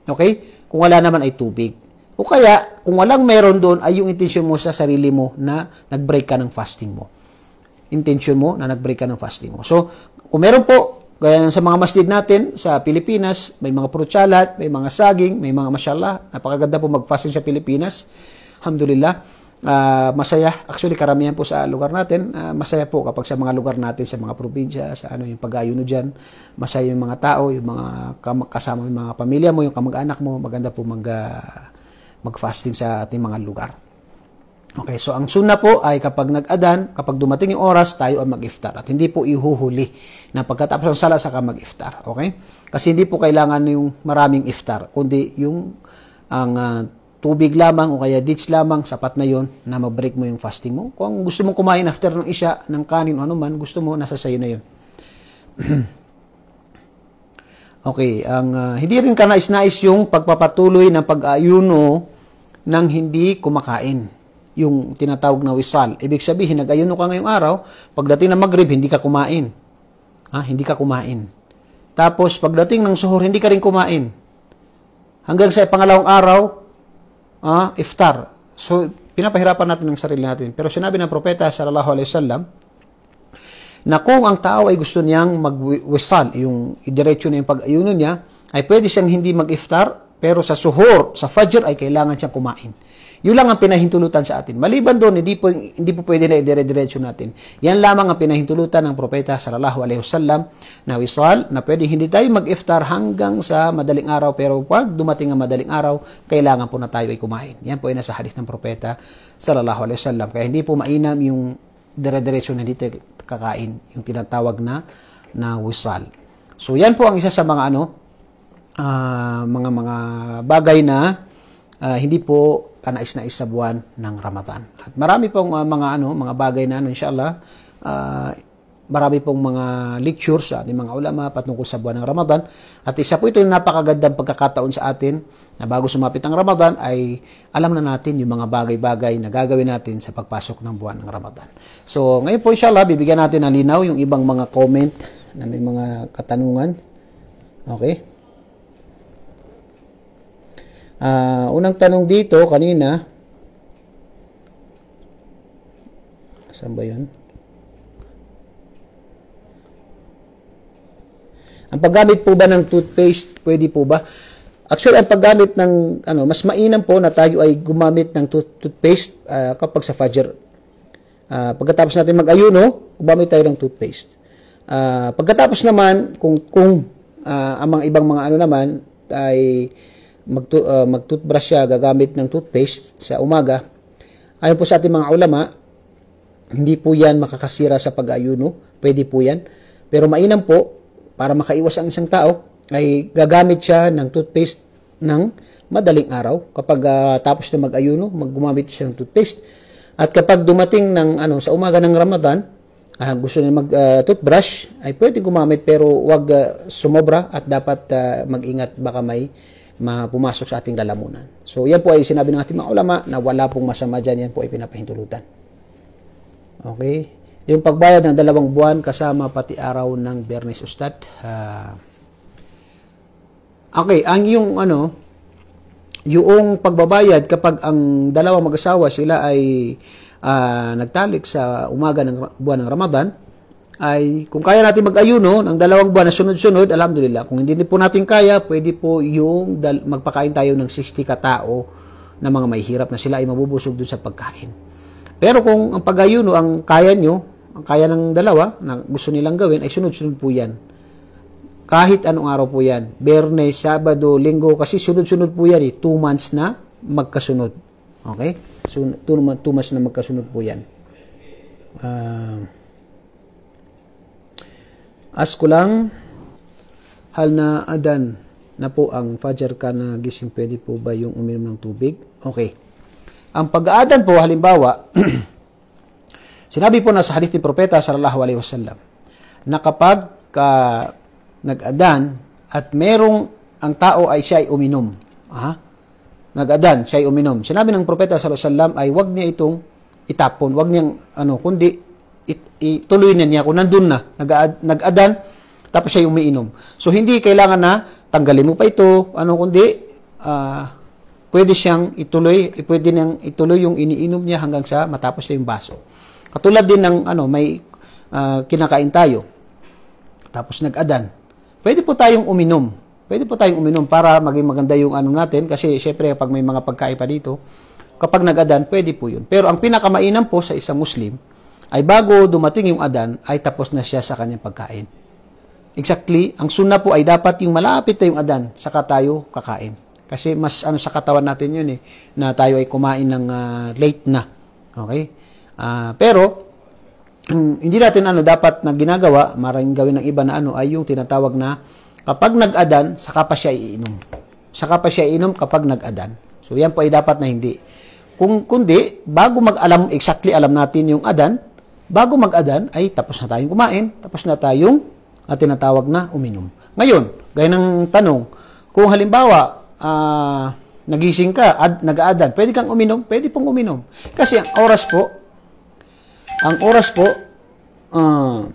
okay? Kung wala naman ay tubig. O kaya, kung walang meron doon, ay yung intention mo sa sarili mo na nag-break ka ng fasting mo. Intention mo na nag-break ka ng fasting mo. So, kung meron po, gaya sa mga masjid natin sa Pilipinas, may mga prutsalat, may mga saging, may mga mashallah, Napakaganda po mag-fasting sa Pilipinas. Alhamdulillah. Uh, masaya. Actually, karamihan po sa lugar natin, uh, masaya po kapag sa mga lugar natin, sa mga probinsya, sa ano yung pag-ayuno dyan, masaya yung mga tao, yung mga kasama yung mga pamilya mo, yung kamag-anak mo, maganda po mag- uh, mag-fasting sa ating mga lugar. Okay, so ang sunna po ay kapag nag-adan, kapag dumating yung oras, tayo ay mag-iftar. At hindi po ihuhuli na pagkatapos ng sala, saka mag-iftar. Okay? Kasi hindi po kailangan yung maraming iftar, kundi yung ang uh, tubig lamang o kaya ditch lamang, sapat na yon na mag-break mo yung fasting mo. Kung gusto mong kumain after ng isya, ng kanin o anuman, gusto mo, nasa sayo na yon. okay, ang uh, hindi rin kanais-nais yung pagpapatuloy ng pag-ayuno nang hindi kumakain. Yung tinatawag na wisal. Ibig sabihin, nag-ayuno ka ngayong araw, pagdating ng magrib, hindi ka kumain. Ha? Ah, hindi ka kumain. Tapos, pagdating ng suhor, hindi ka rin kumain. Hanggang sa pangalawang araw, ah, iftar. So, pinapahirapan natin ang sarili natin. Pero sinabi ng propeta, sallallahu alaihi wasallam, na kung ang tao ay gusto niyang magwisal, yung idiretso na yung pag-ayuno niya, ay pwede siyang hindi mag-iftar pero sa suhor, sa fajr ay kailangan siyang kumain. Yun lang ang pinahintulutan sa atin. Maliban doon, hindi po, hindi po pwede na idire-diretso natin. Yan lamang ang pinahintulutan ng propeta sallallahu alaihi wasallam na wisal na pwede hindi tayo mag-iftar hanggang sa madaling araw pero pag dumating ang madaling araw, kailangan po na tayo ay kumain. Yan po ay nasa hadith ng propeta sallallahu alaihi wasallam. Kaya hindi po mainam yung dire-diretso na dito kakain, yung tinatawag na na wisal. So yan po ang isa sa mga ano, uh, mga mga bagay na uh, hindi po kanais-nais sa buwan ng Ramadan. At marami pong uh, mga ano, mga bagay na ano inshallah uh, marami pong mga lectures sa ating mga ulama patungkol sa buwan ng Ramadan. At isa po ito yung napakagandang pagkakataon sa atin na bago sumapit ang Ramadan ay alam na natin yung mga bagay-bagay na gagawin natin sa pagpasok ng buwan ng Ramadan. So ngayon po inshallah, bibigyan natin ng linaw yung ibang mga comment na may mga katanungan. Okay? Uh, unang tanong dito kanina, saan ba yun? Ang paggamit po ba ng toothpaste, pwede po ba? Actually, ang paggamit ng, ano, mas mainam po na tayo ay gumamit ng tooth toothpaste uh, kapag sa Fajr. Uh, ah, pagkatapos natin mag-ayuno, gumamit tayo ng toothpaste. Uh, pagkatapos naman, kung, kung uh, ang mga ibang mga ano naman, ay magtu uh, siya gagamit ng toothpaste sa umaga, ayon po sa ating mga ulama, hindi po yan makakasira sa pag-ayuno. Pwede po yan. Pero mainam po, para makaiwas ang isang tao, ay gagamit siya ng toothpaste ng madaling araw. Kapag uh, tapos na mag-ayuno, maggumamit siya ng toothpaste. At kapag dumating ng, ano, sa umaga ng Ramadan, uh, gusto niya mag-toothbrush, uh, ay pwede gumamit pero huwag uh, sumobra at dapat uh, mag-ingat baka may pumasok sa ating lalamunan. So yan po ay sinabi ng ating mga ulama na wala pong masama dyan, yan po ay pinapahintulutan. Okay? Yung pagbayad ng dalawang buwan kasama pati araw ng Bernes Ustad. Uh, okay, ang yung ano, yung pagbabayad kapag ang dalawang mag-asawa sila ay uh, nagtalik sa umaga ng buwan ng Ramadan, ay kung kaya natin mag-ayuno ng dalawang buwan na sunod-sunod, alhamdulillah. Kung hindi po natin kaya, pwede po yung magpakain tayo ng 60 katao na mga may hirap na sila ay mabubusog dun sa pagkain. Pero kung ang pag-ayuno ang kaya nyo, ang kaya ng dalawa na gusto nilang gawin ay sunod-sunod po yan. Kahit anong araw po yan. Bernes, Sabado, Linggo, kasi sunod-sunod po yan eh. Two months na magkasunod. Okay? So, two, two months na magkasunod po yan. Uh, Ask ko lang, hal na adan na po ang Fajr ka na gising, pwede po ba yung uminom ng tubig? Okay. Ang pag-aadan po, halimbawa, sinabi po na sa hadith ni Propeta sallallahu alaihi wasallam na kapag uh, nag-adan at merong ang tao ay siya ay uminom. Aha. Nag-adan, siya ay uminom. Sinabi ng Propeta sallallahu alaihi wasallam ay wag niya itong itapon, wag niyang ano, kundi it, ituloy na niya kung nandun na, nag-adan, tapos siya yung umiinom. So, hindi kailangan na tanggalin mo pa ito, ano kundi, uh, pwede siyang ituloy, pwede niyang ituloy yung iniinom niya hanggang sa matapos na yung baso. Katulad din ng ano, may uh, kinakain tayo, tapos nag-adan. Pwede po tayong uminom. Pwede po tayong uminom para maging maganda yung ano natin kasi syempre pag may mga pagkain pa dito, kapag nag-adan, pwede po yun. Pero ang pinakamainam po sa isang Muslim, ay bago dumating yung Adan, ay tapos na siya sa kanyang pagkain. Exactly, ang sunna po ay dapat yung malapit na yung Adan, saka tayo kakain. Kasi mas ano sa katawan natin yun eh, na tayo ay kumain ng uh, late na. Okay? Uh, pero, hindi natin ano dapat na ginagawa, maraming gawin ng iba na ano, ay yung tinatawag na kapag nag-adan, saka pa siya iinom. Saka pa siya iinom kapag nag-adan. So, yan po ay dapat na hindi. Kung kundi, bago mag-alam, exactly alam natin yung adan, bago mag-adan ay tapos na tayong kumain, tapos na tayong at ah, tinatawag na uminom. Ngayon, gaya ng tanong, kung halimbawa, uh, nagising ka, ad, nag-aadan, pwede kang uminom? Pwede pong uminom. Kasi ang oras po, ang oras po, uh,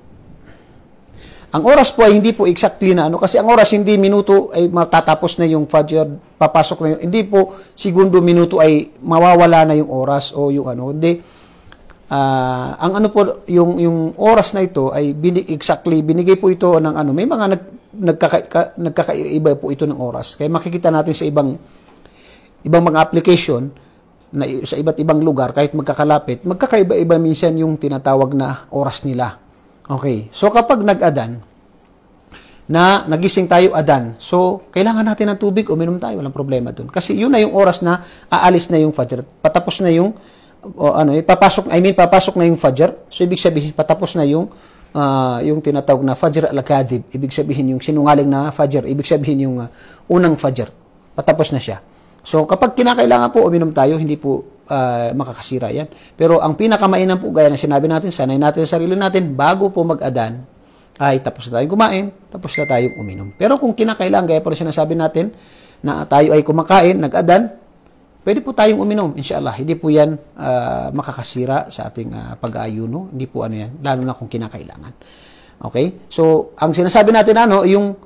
ang oras po ay hindi po exactly na ano kasi ang oras hindi minuto ay matatapos na yung fajr, papasok na yung, hindi po segundo minuto ay mawawala na yung oras o yung ano. Hindi, uh, ang ano po yung yung oras na ito ay bini, exactly binigay po ito ng ano may mga nag, nagkaka, ka, nagkakaiba po ito ng oras kaya makikita natin sa ibang ibang mga application na sa iba't ibang lugar kahit magkakalapit magkakaiba-iba minsan yung tinatawag na oras nila okay so kapag nag-adan na nagising tayo adan. So, kailangan natin ng tubig, uminom tayo, walang problema dun. Kasi yun na yung oras na aalis na yung fajr, patapos na yung o ano, papasok, I mean, papasok na yung Fajr. So, ibig sabihin, patapos na yung, uh, yung tinatawag na Fajr al-Kadib. Ibig sabihin, yung sinungaling na Fajr. Ibig sabihin, yung uh, unang Fajr. Patapos na siya. So, kapag kinakailangan po uminom tayo, hindi po uh, makakasira yan. Pero ang pinakamainam po, gaya na sinabi natin, sanay natin sa sarili natin, bago po mag-adan, ay tapos na tayong kumain, tapos na tayong uminom. Pero kung kinakailangan, gaya po na sinasabi natin, na tayo ay kumakain, nag-adan, pwede po tayong uminom, inshallah. Hindi po yan uh, makakasira sa ating uh, pag-aayuno. Hindi po ano yan, lalo na kung kinakailangan. Okay? So, ang sinasabi natin ano, yung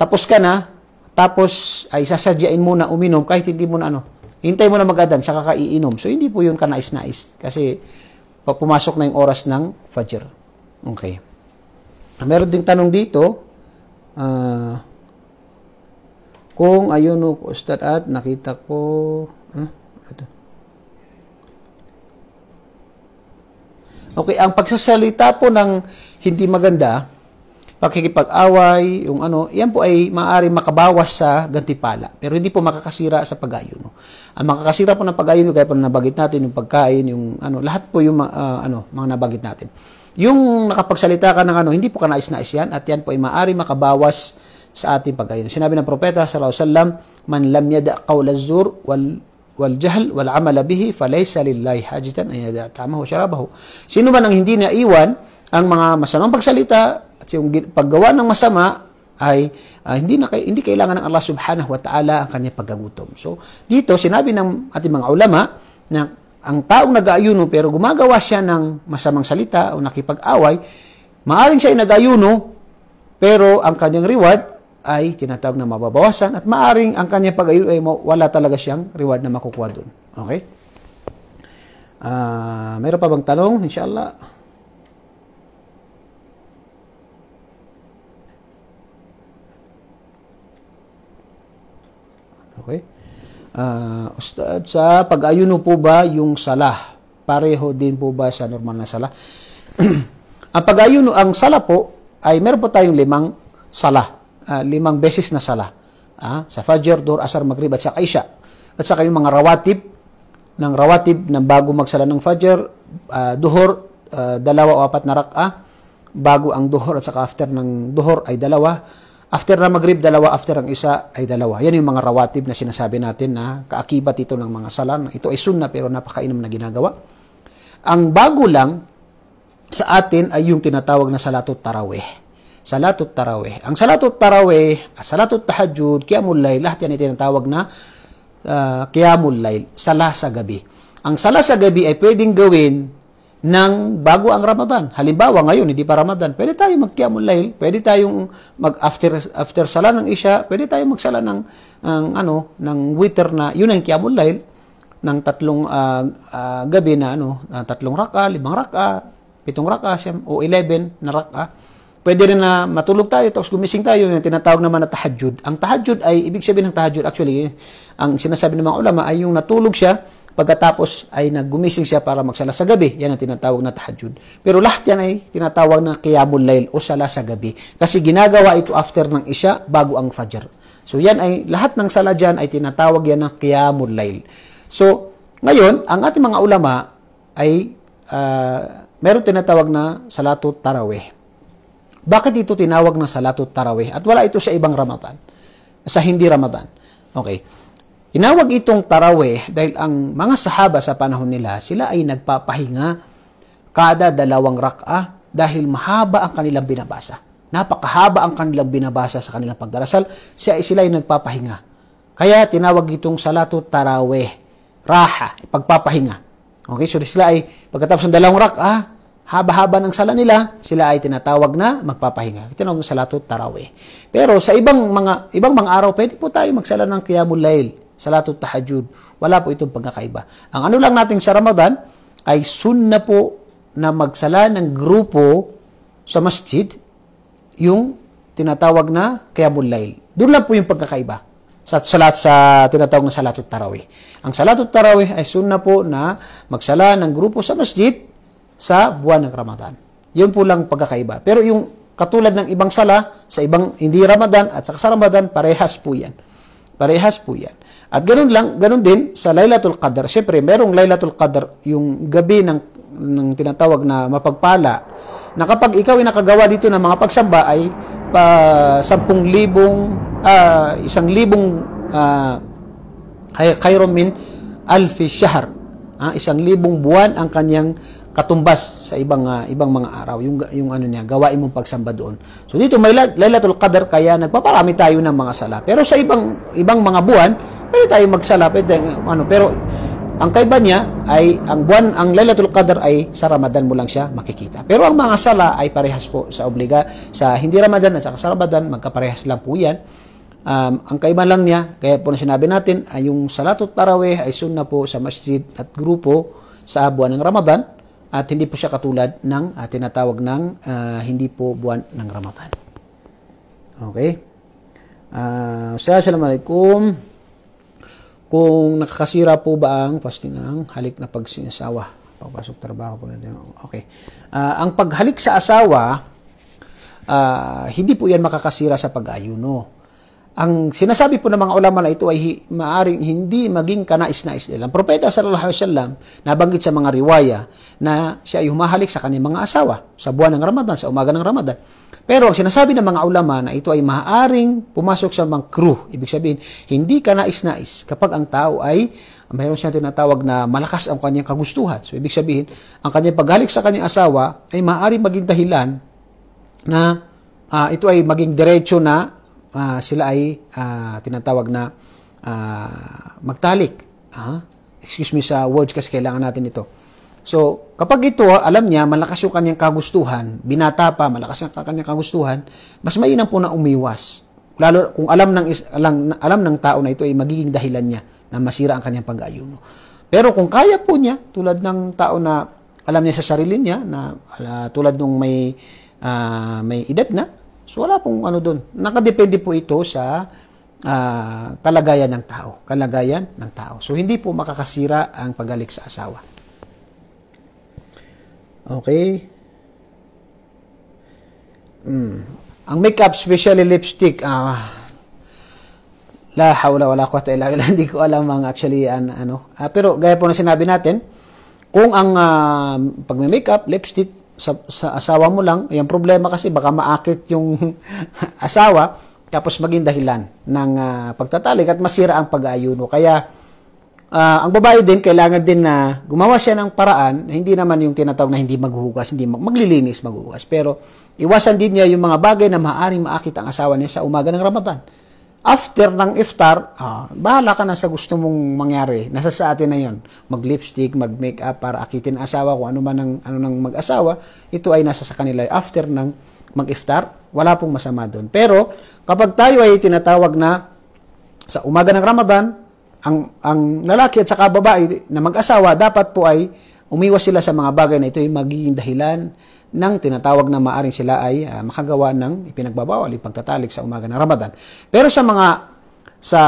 tapos ka na, tapos ay sasadyain mo na uminom kahit hindi mo na ano, hintay mo na magadan, saka ka iinom. So, hindi po yun kanais-nais kasi pumasok na yung oras ng Fajr. Okay. Meron ding tanong dito, uh, kung ayun, Ustad at nakita ko, Hmm? Okay, ang pagsasalita po ng hindi maganda, pakikipag-away, yung ano, yan po ay maaari makabawas sa gantipala, pero hindi po makakasira sa pag-ayon. No? Ang makakasira po ng pag-ayon, gaya po na nabagit natin, yung pagkain, yung ano, lahat po yung uh, ano, mga nabagit natin. Yung nakapagsalita ka ng ano, hindi po ka nais-nais yan, at yan po ay maaari makabawas sa ating pag-ayon. Sinabi ng propeta, sallallahu alaihi wasallam, man lam yada qawla wal والجهل والعمل به فليس لله حاجة أن يدع طعمه وشرابه. Sino man ang hindi niya iwan ang mga masamang pagsalita at yung paggawa ng masama ay uh, hindi na hindi kailangan ng Allah Subhanahu wa Ta'ala ang kanyang pagkagutom. So dito sinabi ng ating mga ulama na ang taong nag-aayuno pero gumagawa siya ng masamang salita o nakipag-away, maaring siya ay nag-aayuno pero ang kanyang reward ay tinatawag na mababawasan at maaring ang kanyang pag-ayo ay wala talaga siyang reward na makukuha doon. Okay? Uh, ah, mayroon pa bang tanong? Inshallah. Okay. Uh, Ustad, sa pag-ayuno po ba yung salah? Pareho din po ba sa normal na salah? ang pag-ayuno, ang salah po, ay meron po tayong limang salah uh, limang beses na sala. Uh, sa Fajr, Dur, Asar, Maghrib at saka Isha. At saka yung mga rawatib ng rawatib na bago magsala ng Fajr, uh, ah, Duhor, uh, dalawa o apat na rak'a bago ang Duhor at saka after ng Duhor ay dalawa. After na Maghrib, dalawa. After ang isa ay dalawa. Yan yung mga rawatib na sinasabi natin na kaakibat ito ng mga sala. Ito ay sunna pero napakainam na ginagawa. Ang bago lang sa atin ay yung tinatawag na salatot taraweh salatut tarawih. Ang salatut tarawih, ah, salatut tahajjud, qiyamul layl, lahat yan ay tinatawag na uh, qiyamul layl, sala sa gabi. Ang sala sa gabi ay pwedeng gawin ng bago ang Ramadan. Halimbawa ngayon, hindi pa Ramadan, pwede tayong magqiyamul lail, pwede tayong mag after after sala ng Isya, pwede tayong magsala ng ang ano, ng witr na yun ang qiyamul lail, ng tatlong uh, uh, gabi na ano, na tatlong raka, limang raka, pitong raka, siyam, o 11 na raka pwede rin na matulog tayo tapos gumising tayo, yung tinatawag naman na tahajjud. Ang tahajjud ay, ibig sabihin ng tahajjud, actually, ang sinasabi ng mga ulama ay yung natulog siya, pagkatapos ay naggumising siya para magsala sa gabi. Yan ang tinatawag na tahajjud. Pero lahat yan ay tinatawag na qiyamul lail o sala sa gabi. Kasi ginagawa ito after ng isya bago ang fajr. So yan ay, lahat ng sala dyan ay tinatawag yan na qiyamul lail. So, ngayon, ang ating mga ulama ay uh, ah, meron tinatawag na salatot taraweh. Bakit ito tinawag na salatut tarawih at wala ito sa ibang Ramadan? Sa hindi Ramadan. Okay. Inawag itong tarawih dahil ang mga sahaba sa panahon nila, sila ay nagpapahinga kada dalawang rak'a dahil mahaba ang kanilang binabasa. Napakahaba ang kanilang binabasa sa kanilang pagdarasal, siya sila ay nagpapahinga. Kaya tinawag itong salatut tarawih, raha, pagpapahinga. Okay, so sila ay pagkatapos ng dalawang rak'a, haba-haba ng sala nila, sila ay tinatawag na magpapahinga. Tinawag sa salatot tarawih. Pero sa ibang mga ibang mga araw, pwede po tayo magsala ng qiyamul lail, salatot tahajud. Wala po itong pagkakaiba. Ang ano lang natin sa Ramadan ay sunna po na magsala ng grupo sa masjid yung tinatawag na qiyamul lail. Doon lang po yung pagkakaiba sa salat sa tinatawag na Salatut tarawih. Ang Salatut tarawih ay sunna po na magsala ng grupo sa masjid sa buwan ng Ramadan. Yun po lang pagkakaiba. Pero yung katulad ng ibang sala sa ibang hindi Ramadan at sa Ramadan, parehas po yan. Parehas po yan. At ganun lang, ganun din sa Laylatul Qadr. Siyempre, merong Laylatul Qadr, yung gabi ng, ng tinatawag na mapagpala, na kapag ikaw ay nakagawa dito ng mga pagsamba ay pa uh, 10,000 uh, isang libong uh, ah, kayro min alfi shahr. Uh, isang libong buwan ang kanyang katumbas sa ibang uh, ibang mga araw yung yung ano niya gawain mong pagsamba doon so dito may Lailatul Qadr kaya nagpaparami tayo ng mga sala pero sa ibang ibang mga buwan pwede tayo magsala pwede ano pero ang kaiba niya ay ang buwan ang Lailatul Qadr ay sa Ramadan mo lang siya makikita pero ang mga sala ay parehas po sa obliga sa hindi Ramadan at sa Ramadan magkaparehas lang po yan Um, ang kaiba lang niya, kaya po na sinabi natin, ay yung salatot taraweh ay sunna po sa masjid at grupo sa buwan ng Ramadan at hindi po siya katulad ng uh, tinatawag ng uh, hindi po buwan ng Ramadan. Okay? Uh, Assalamualaikum. Kung nakakasira po ba ang fasting ng halik na pagsinasawa? Pagpasok trabaho po natin. Okay. Uh, ang paghalik sa asawa, uh, hindi po yan makakasira sa pag-ayuno. Ang sinasabi po ng mga ulama na ito ay maaring hindi maging kanais-nais nila. Ang propeta sallallahu alaihi wasallam nabanggit sa mga riwaya na siya ay humahalik sa kanyang mga asawa sa buwan ng Ramadan, sa umaga ng Ramadan. Pero ang sinasabi ng mga ulama na ito ay maaring pumasok sa mga crew. Ibig sabihin, hindi kanais-nais kapag ang tao ay mayroon siyang tinatawag na malakas ang kanyang kagustuhan. So ibig sabihin, ang kanyang paghalik sa kanyang asawa ay maaring maging dahilan na uh, ito ay maging diretso na uh, sila ay uh, tinatawag na uh, magtalik. Uh, excuse me sa words kasi kailangan natin ito. So, kapag ito, alam niya, malakas yung kanyang kagustuhan, binata pa, malakas ang kanyang kagustuhan, mas mainam po na umiwas. Lalo kung alam ng, alam, alam ng tao na ito ay magiging dahilan niya na masira ang kanyang pag-ayuno. Pero kung kaya po niya, tulad ng tao na alam niya sa sarili niya, na uh, tulad nung may, uh, may edad na, So wala pong ano doon. Nakadepende po ito sa uh, kalagayan ng tao. Kalagayan ng tao. So hindi po makakasira ang pagalik sa asawa. Okay. Mm. Ang makeup, especially lipstick, ah, uh, la hawla wala quwata illa billah. Hindi ko alam ang actually an, ano. Uh, pero gaya po na sinabi natin, kung ang uh, ah, pagme-makeup, lipstick, sa, sa asawa mo lang, yung problema kasi baka maakit yung asawa tapos maging dahilan ng uh, pagtatalik at masira ang pag-aayuno. Kaya uh, ang babae din kailangan din na gumawa siya ng paraan, hindi naman yung tinatawag na hindi maghuhugas, hindi mag, maglilinis maghuhugas, pero iwasan din niya yung mga bagay na maaaring maakit ang asawa niya sa umaga ng Ramadan after ng iftar, ah, bahala ka na sa gusto mong mangyari. Nasa sa atin na yon. Mag-lipstick, mag-makeup para akitin asawa, ko ano man ang, ano nang mag-asawa, ito ay nasa sa kanila. After ng mag-iftar, wala pong masama doon. Pero, kapag tayo ay tinatawag na sa umaga ng Ramadan, ang, ang lalaki at saka babae na mag-asawa, dapat po ay umiwas sila sa mga bagay na ito ay magiging dahilan nang tinatawag na maaring sila ay uh, makagawa ng ipinagbabawal, ipagtatalik sa umaga ng Ramadan. Pero sa mga sa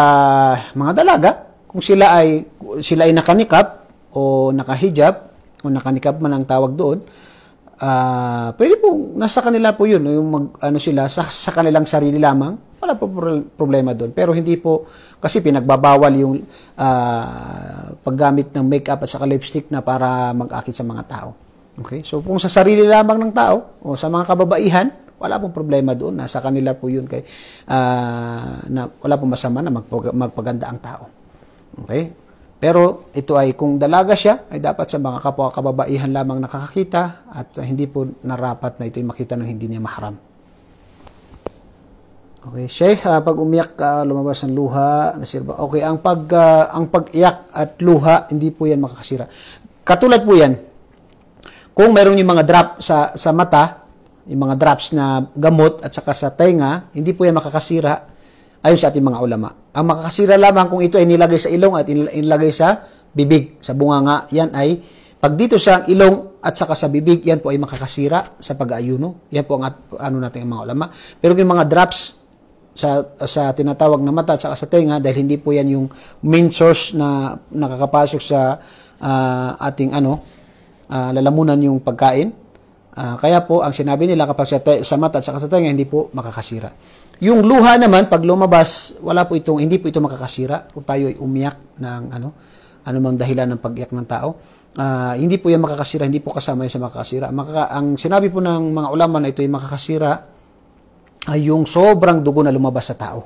mga dalaga, kung sila ay sila ay nakanikap o nakahijab o nakanikap man ang tawag doon, uh, pwede po nasa kanila po 'yun, yung mag ano sila sa, sa kanilang sarili lamang. Wala po problema doon. Pero hindi po kasi pinagbabawal yung uh, paggamit ng makeup at saka lipstick na para mag-akit sa mga tao. Okay? So kung sa sarili lamang ng tao o sa mga kababaihan, wala pong problema doon. Nasa kanila po yun. Kay, uh, na, wala pong masama na magpag magpaganda ang tao. Okay? Pero ito ay kung dalaga siya, ay dapat sa mga kapwa kababaihan lamang nakakakita at hindi po narapat na ito'y makita ng hindi niya maharam. Okay, Sheikh, uh, pag umiyak ka, uh, lumabas ang luha, nasirba. Okay, ang pag uh, ang pag-iyak at luha, hindi po 'yan makakasira. Katulad po 'yan kung meron yung mga drop sa, sa mata, yung mga drops na gamot at saka sa tenga, hindi po yan makakasira ayon sa ating mga ulama. Ang makakasira lamang kung ito ay nilagay sa ilong at inilagay sa bibig, sa bunganga, yan ay pag dito sa ilong at saka sa bibig, yan po ay makakasira sa pag-aayuno. Yan po ang at, ano natin ang mga ulama. Pero yung mga drops sa sa tinatawag na mata at saka sa tenga dahil hindi po yan yung main source na nakakapasok sa uh, ating ano uh, lalamunan yung pagkain. Uh, kaya po, ang sinabi nila kapag sa, sa mata at saka sa tenga, hindi po makakasira. Yung luha naman, pag lumabas, wala po itong, hindi po ito makakasira kung tayo ay umiyak ng ano, anumang dahilan ng pagiyak ng tao. Uh, hindi po yan makakasira, hindi po kasama yan sa makakasira. Maka, ang sinabi po ng mga ulama na ito ay makakasira ay yung sobrang dugo na lumabas sa tao.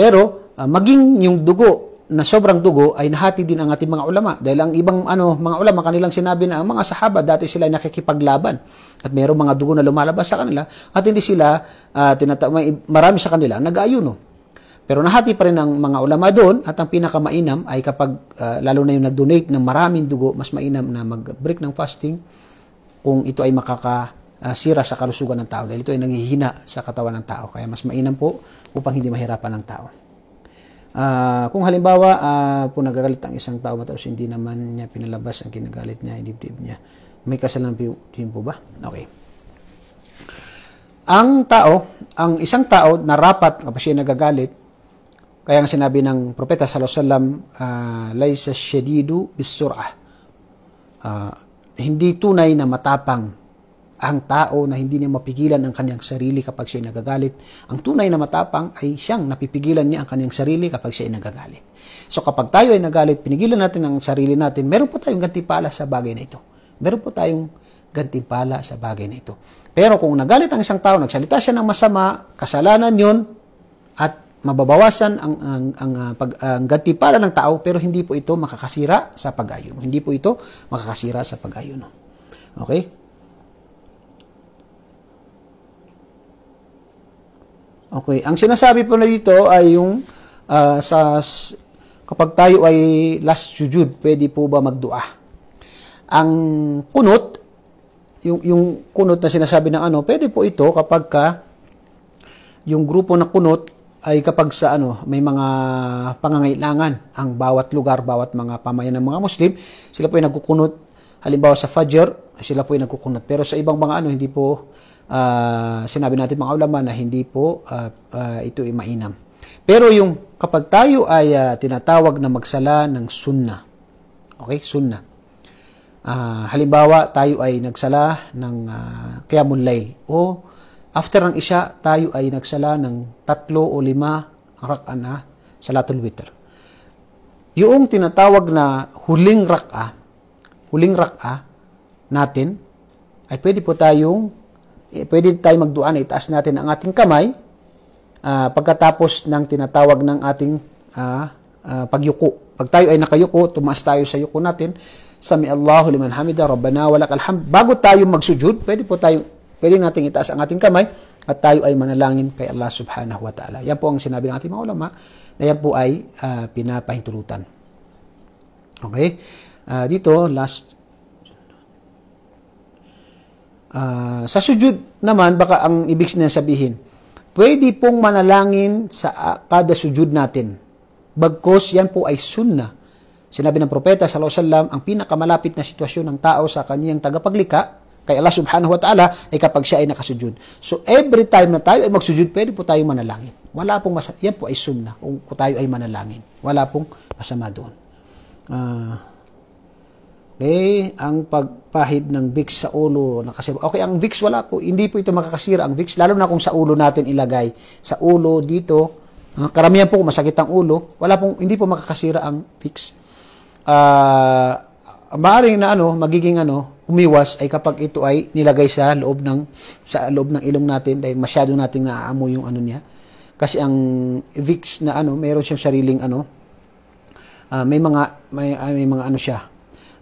Pero uh, maging yung dugo na sobrang dugo ay nahati din ang ating mga ulama dahil ang ibang ano mga ulama kanilang sinabi na ang mga sahaba dati sila ay nakikipaglaban at mayroong mga dugo na lumalabas sa kanila at hindi sila uh, tinata- marami sa kanila nag-ayuno pero nahati pa rin ang mga ulama doon at ang pinakamainam ay kapag uh, lalo na yung nag-donate ng maraming dugo mas mainam na mag-break ng fasting kung ito ay makaka ah, sira sa kalusugan ng tao dahil ito ay nanghihina sa katawan ng tao kaya mas mainam po upang hindi mahirapan ng tao Uh, kung halimbawa uh, po nagagalit ang isang tao matapos hindi naman niya pinalabas ang kinagalit niya, idibdib niya, may kasalanan din po ba? Okay. Ang tao, ang isang tao na rapat kapag siya nagagalit, kaya ang sinabi ng propeta sallallahu alaihi wasallam, uh, laysa shadidu bisur'ah. Uh, hindi tunay na matapang ang tao na hindi niya mapigilan ang kanyang sarili kapag siya ay nagagalit. Ang tunay na matapang ay siyang napipigilan niya ang kanyang sarili kapag siya ay nagagalit. So kapag tayo ay nagalit, pinigilan natin ang sarili natin, meron po tayong gantimpala sa bagay na ito. Meron po tayong gantimpala sa bagay na ito. Pero kung nagalit ang isang tao, nagsalita siya ng masama, kasalanan yon at mababawasan ang ang, ang, uh, pag, ah, ang gantimpala ng tao pero hindi po ito makakasira sa pag-ayon. Hindi po ito makakasira sa pag-ayon. Okay? Okay, ang sinasabi po na dito ay yung uh, sa kapag tayo ay last sujud, pwede po ba magdua? Ang kunot, yung, yung kunot na sinasabi ng ano, pwede po ito kapag ka yung grupo na kunot ay kapag sa ano, may mga pangangailangan ang bawat lugar, bawat mga pamayan ng mga Muslim, sila po ay nagkukunot halimbawa sa Fajr, sila po ay nagkukunot. Pero sa ibang mga ano, hindi po uh, sinabi natin mga ulama na hindi po uh, uh, ito ay mainam. Pero yung kapag tayo ay uh, tinatawag na magsala ng sunna, okay, sunna. Uh, halimbawa, tayo ay nagsala ng uh, Qiyamul Lail o after ng Isya, tayo ay nagsala ng tatlo o lima rak'a na Salatul Witr. Yung tinatawag na huling rak'a, huling rak'a natin, ay pwede po tayong eh, pwede tayo magduan, na itaas natin ang ating kamay uh, pagkatapos ng tinatawag ng ating uh, uh, pagyuko. Pag tayo ay nakayuko, tumaas tayo sa yuko natin. Sami Allahu liman hamida, Rabbana walakal hamd. Bago tayo magsujud, pwede po tayong pwede nating itaas ang ating kamay at tayo ay manalangin kay Allah subhanahu wa ta'ala. Yan po ang sinabi ng ating mga ulama na yan po ay uh, pinapahintulutan. Okay? Uh, dito, last Uh, sa sujud naman, baka ang ibig niya sabihin, pwede pong manalangin sa ah, kada sujud natin. Bagkos yan po ay sunnah. Sinabi ng propeta sallallahu alaihi wasallam, ang pinakamalapit na sitwasyon ng tao sa kaniyang tagapaglikha kay Allah subhanahu wa ta'ala ay kapag siya ay nakasujud. So every time na tayo ay magsujud, pwede po tayong manalangin. Wala pong masama. Yan po ay sunnah kung tayo ay manalangin. Wala pong masama doon. Uh, Okay, eh, ang pagpahid ng Vicks sa ulo, nakasira. Okay, ang Vicks wala po, hindi po ito makakasira ang Vicks, lalo na kung sa ulo natin ilagay. Sa ulo dito, ah, karamihan po masakit ang ulo, wala pong hindi po makakasira ang Vicks. Ah, uh, maaring na ano, magiging ano, umiwas ay kapag ito ay nilagay sa loob ng sa loob ng ilong natin dahil masyado nating naaamoy yung ano niya. Kasi ang Vicks na ano, meron siyang sariling ano, uh, may mga may, uh, may mga ano siya,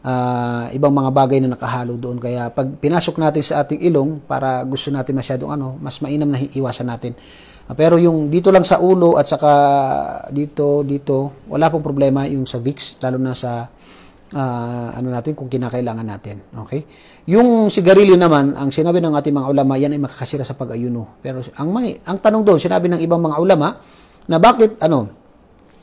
uh, ibang mga bagay na nakahalo doon. Kaya pag pinasok natin sa ating ilong para gusto natin masyadong ano, mas mainam na iwasan natin. Uh, pero yung dito lang sa ulo at saka dito, dito, wala pong problema yung sa Vicks, lalo na sa uh, ano natin kung kinakailangan natin. Okay? Yung sigarilyo naman, ang sinabi ng ating mga ulama, yan ay makakasira sa pag-ayuno. Pero ang may, ang tanong doon, sinabi ng ibang mga ulama na bakit ano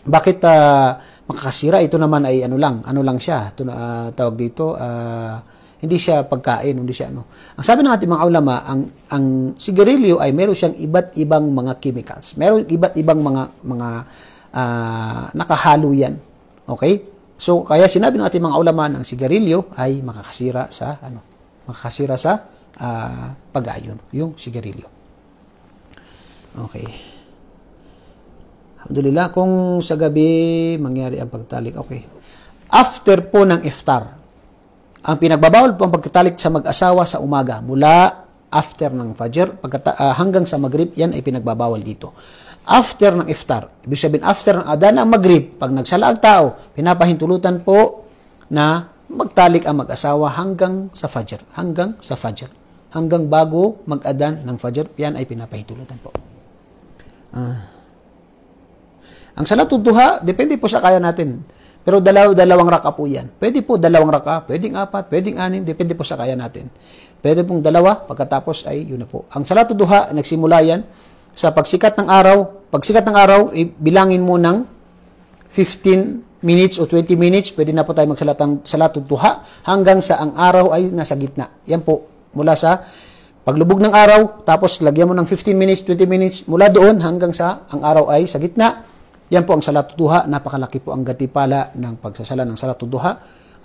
bakit uh, makakasira. Ito naman ay ano lang, ano lang siya, ito, uh, tawag dito, uh, hindi siya pagkain, hindi siya ano. Ang sabi ng ating mga ulama, ang, ang sigarilyo ay meron siyang iba't ibang mga chemicals. Meron iba't ibang mga, mga uh, nakahalo yan. Okay? So, kaya sinabi ng ating mga ulama na ang sigarilyo ay makakasira sa ano, makakasira sa uh, pag-ayon, yung sigarilyo. Okay. Alhamdulillah, kung sa gabi mangyari ang pagtalik, okay. After po ng iftar, ang pinagbabawal po ang pagtalik sa mag-asawa sa umaga mula after ng fajr pagkata- uh, hanggang sa maghrib, yan ay pinagbabawal dito. After ng iftar, ibig sabihin after ng adana ang maghrib, pag nagsala ang tao, pinapahintulutan po na magtalik ang mag-asawa hanggang sa fajr, hanggang sa fajr, hanggang bago mag-adan ng fajr, yan ay pinapahintulutan po. Ah. Uh, ang salatul duha, depende po sa kaya natin. Pero dalaw, dalawang raka po yan. Pwede po dalawang raka, pwedeng apat, pwedeng anim, depende po sa kaya natin. Pwede pong dalawa, pagkatapos ay yun na po. Ang salatul duha, nagsimula yan sa pagsikat ng araw. Pagsikat ng araw, bilangin mo ng 15 minutes o 20 minutes, pwede na po tayo magsalatang salatul duha hanggang sa ang araw ay nasa gitna. Yan po, mula sa paglubog ng araw, tapos lagyan mo ng 15 minutes, 20 minutes, mula doon hanggang sa ang araw ay sa gitna. Yan po ang salatuduha. Napakalaki po ang gatipala ng pagsasala ng salatuduha.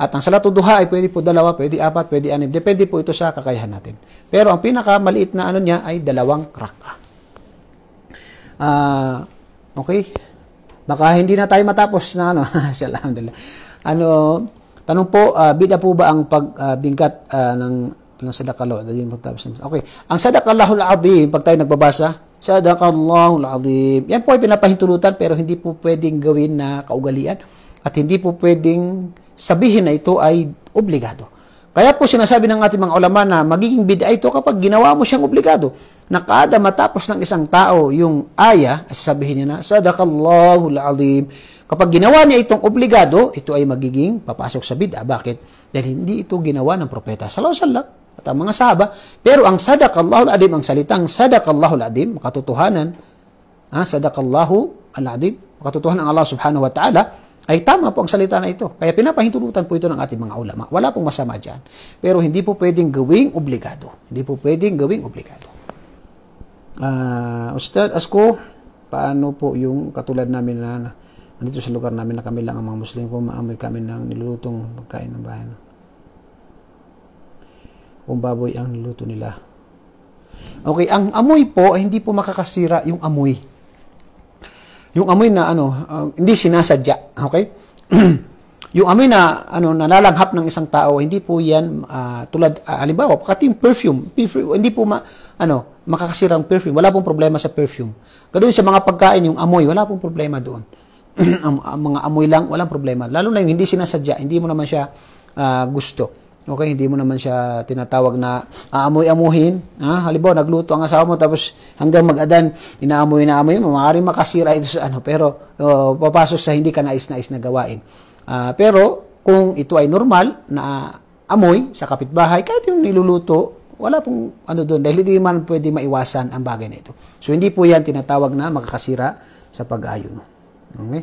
At ang salatuduha ay pwede po dalawa, pwede apat, pwede anim. Depende po ito sa kakayahan natin. Pero ang pinakamaliit na ano niya ay dalawang raka. Uh, okay? Baka hindi na tayo matapos na ano. Alhamdulillah. Ano, tanong po, uh, bida po ba ang pagbingkat ah, uh, uh, ng ng sadaqallahu al-azim Okay. Ang sadaqallahu al-azim pag tayo nagbabasa, Sadaqallahul azim. Yan po ay pinapahintulutan pero hindi po pwedeng gawin na kaugalian at hindi po pwedeng sabihin na ito ay obligado. Kaya po sinasabi ng ating mga ulama na magiging bid'a ito kapag ginawa mo siyang obligado. Na kada matapos ng isang tao yung aya, sabihin niya na, Sadaqallahul azim. Kapag ginawa niya itong obligado, ito ay magiging papasok sa bid'a. Bakit? Dahil hindi ito ginawa ng propeta. Salaw salam at ang mga sahaba. Pero ang sadaqallahu al-adim, ang salitang ah, sadaqallahu al-adim, katotohanan, ha, sadaqallahu al-adim, katotohanan ng Allah subhanahu wa ta'ala, ay tama po ang salita na ito. Kaya pinapahintulutan po ito ng ating mga ulama. Wala pong masama dyan. Pero hindi po pwedeng gawing obligado. Hindi po pwedeng gawing obligado. Uh, Ustad, asko, paano po yung katulad namin na nandito sa lugar namin na kami lang ang mga Muslim po, maamoy kami ng nilulutong pagkain ng bahay. Na? kung baboy ang luto nila. Okay, ang amoy po ay hindi po makakasira yung amoy. Yung amoy na ano, uh, hindi sinasadya, okay? yung amoy na ano nalalanghap ng isang tao, hindi po 'yan uh, tulad uh, halimbawa perfume, perfume, hindi po ma, ano, makakasira ang perfume. Wala pong problema sa perfume. Ganoon sa mga pagkain, yung amoy, wala pong problema doon. ang, ang mga amoy lang, walang problema. Lalo na yung hindi sinasadya, hindi mo naman siya uh, gusto. Okay, hindi mo naman siya tinatawag na aamoy-amuhin. Ha? Halimbawa, nagluto ang asawa mo tapos hanggang mag-adan, inaamoy-inaamoy mo. Maaaring makasira ito sa ano, pero uh, papasok sa hindi ka nais-nais na gawain. Uh, pero kung ito ay normal na amoy sa kapitbahay, kahit yung niluluto, wala pong ano doon dahil hindi man pwede maiwasan ang bagay na ito. So hindi po yan tinatawag na makakasira sa pag-ayuno. Okay?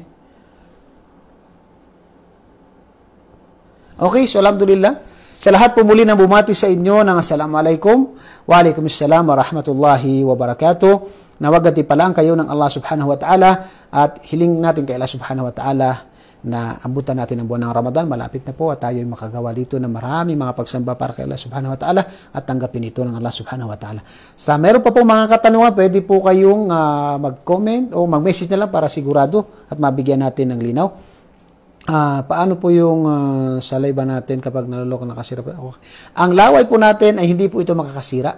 Okay, so alhamdulillah. Sa lahat po muli na bumati sa inyo ng Assalamualaikum, Waalaikumsalam warahmatullahi wabarakatuh. wa barakatuh. Nawagati pa lang kayo ng Allah subhanahu wa ta'ala at hiling natin kay Allah subhanahu wa ta'ala na abutan natin ang buwan ng Ramadan. Malapit na po at tayo ay makagawa dito ng marami mga pagsamba para kay Allah subhanahu wa ta'ala at tanggapin ito ng Allah subhanahu wa ta'ala. Sa meron pa po mga katanungan, pwede po kayong uh, mag-comment o mag-message na lang para sigurado at mabigyan natin ng linaw. Uh, paano po yung uh, ah, saliva natin kapag nalulok na kasira? Okay. Ang laway po natin ay hindi po ito makakasira.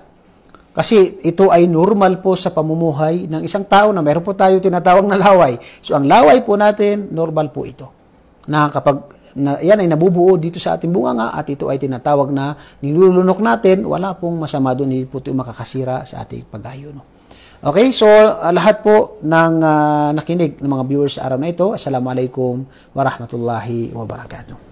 Kasi ito ay normal po sa pamumuhay ng isang tao na meron po tayo tinatawag na laway. So ang laway po natin, normal po ito. Na kapag na, yan ay nabubuo dito sa ating bunga nga at ito ay tinatawag na nilulunok natin, wala pong masama doon, hindi po ito makakasira sa ating pagayo. No? Okay, so uh, lahat po ng uh, nakinig ng mga viewers sa araw na ito, Assalamualaikum warahmatullahi wabarakatuh.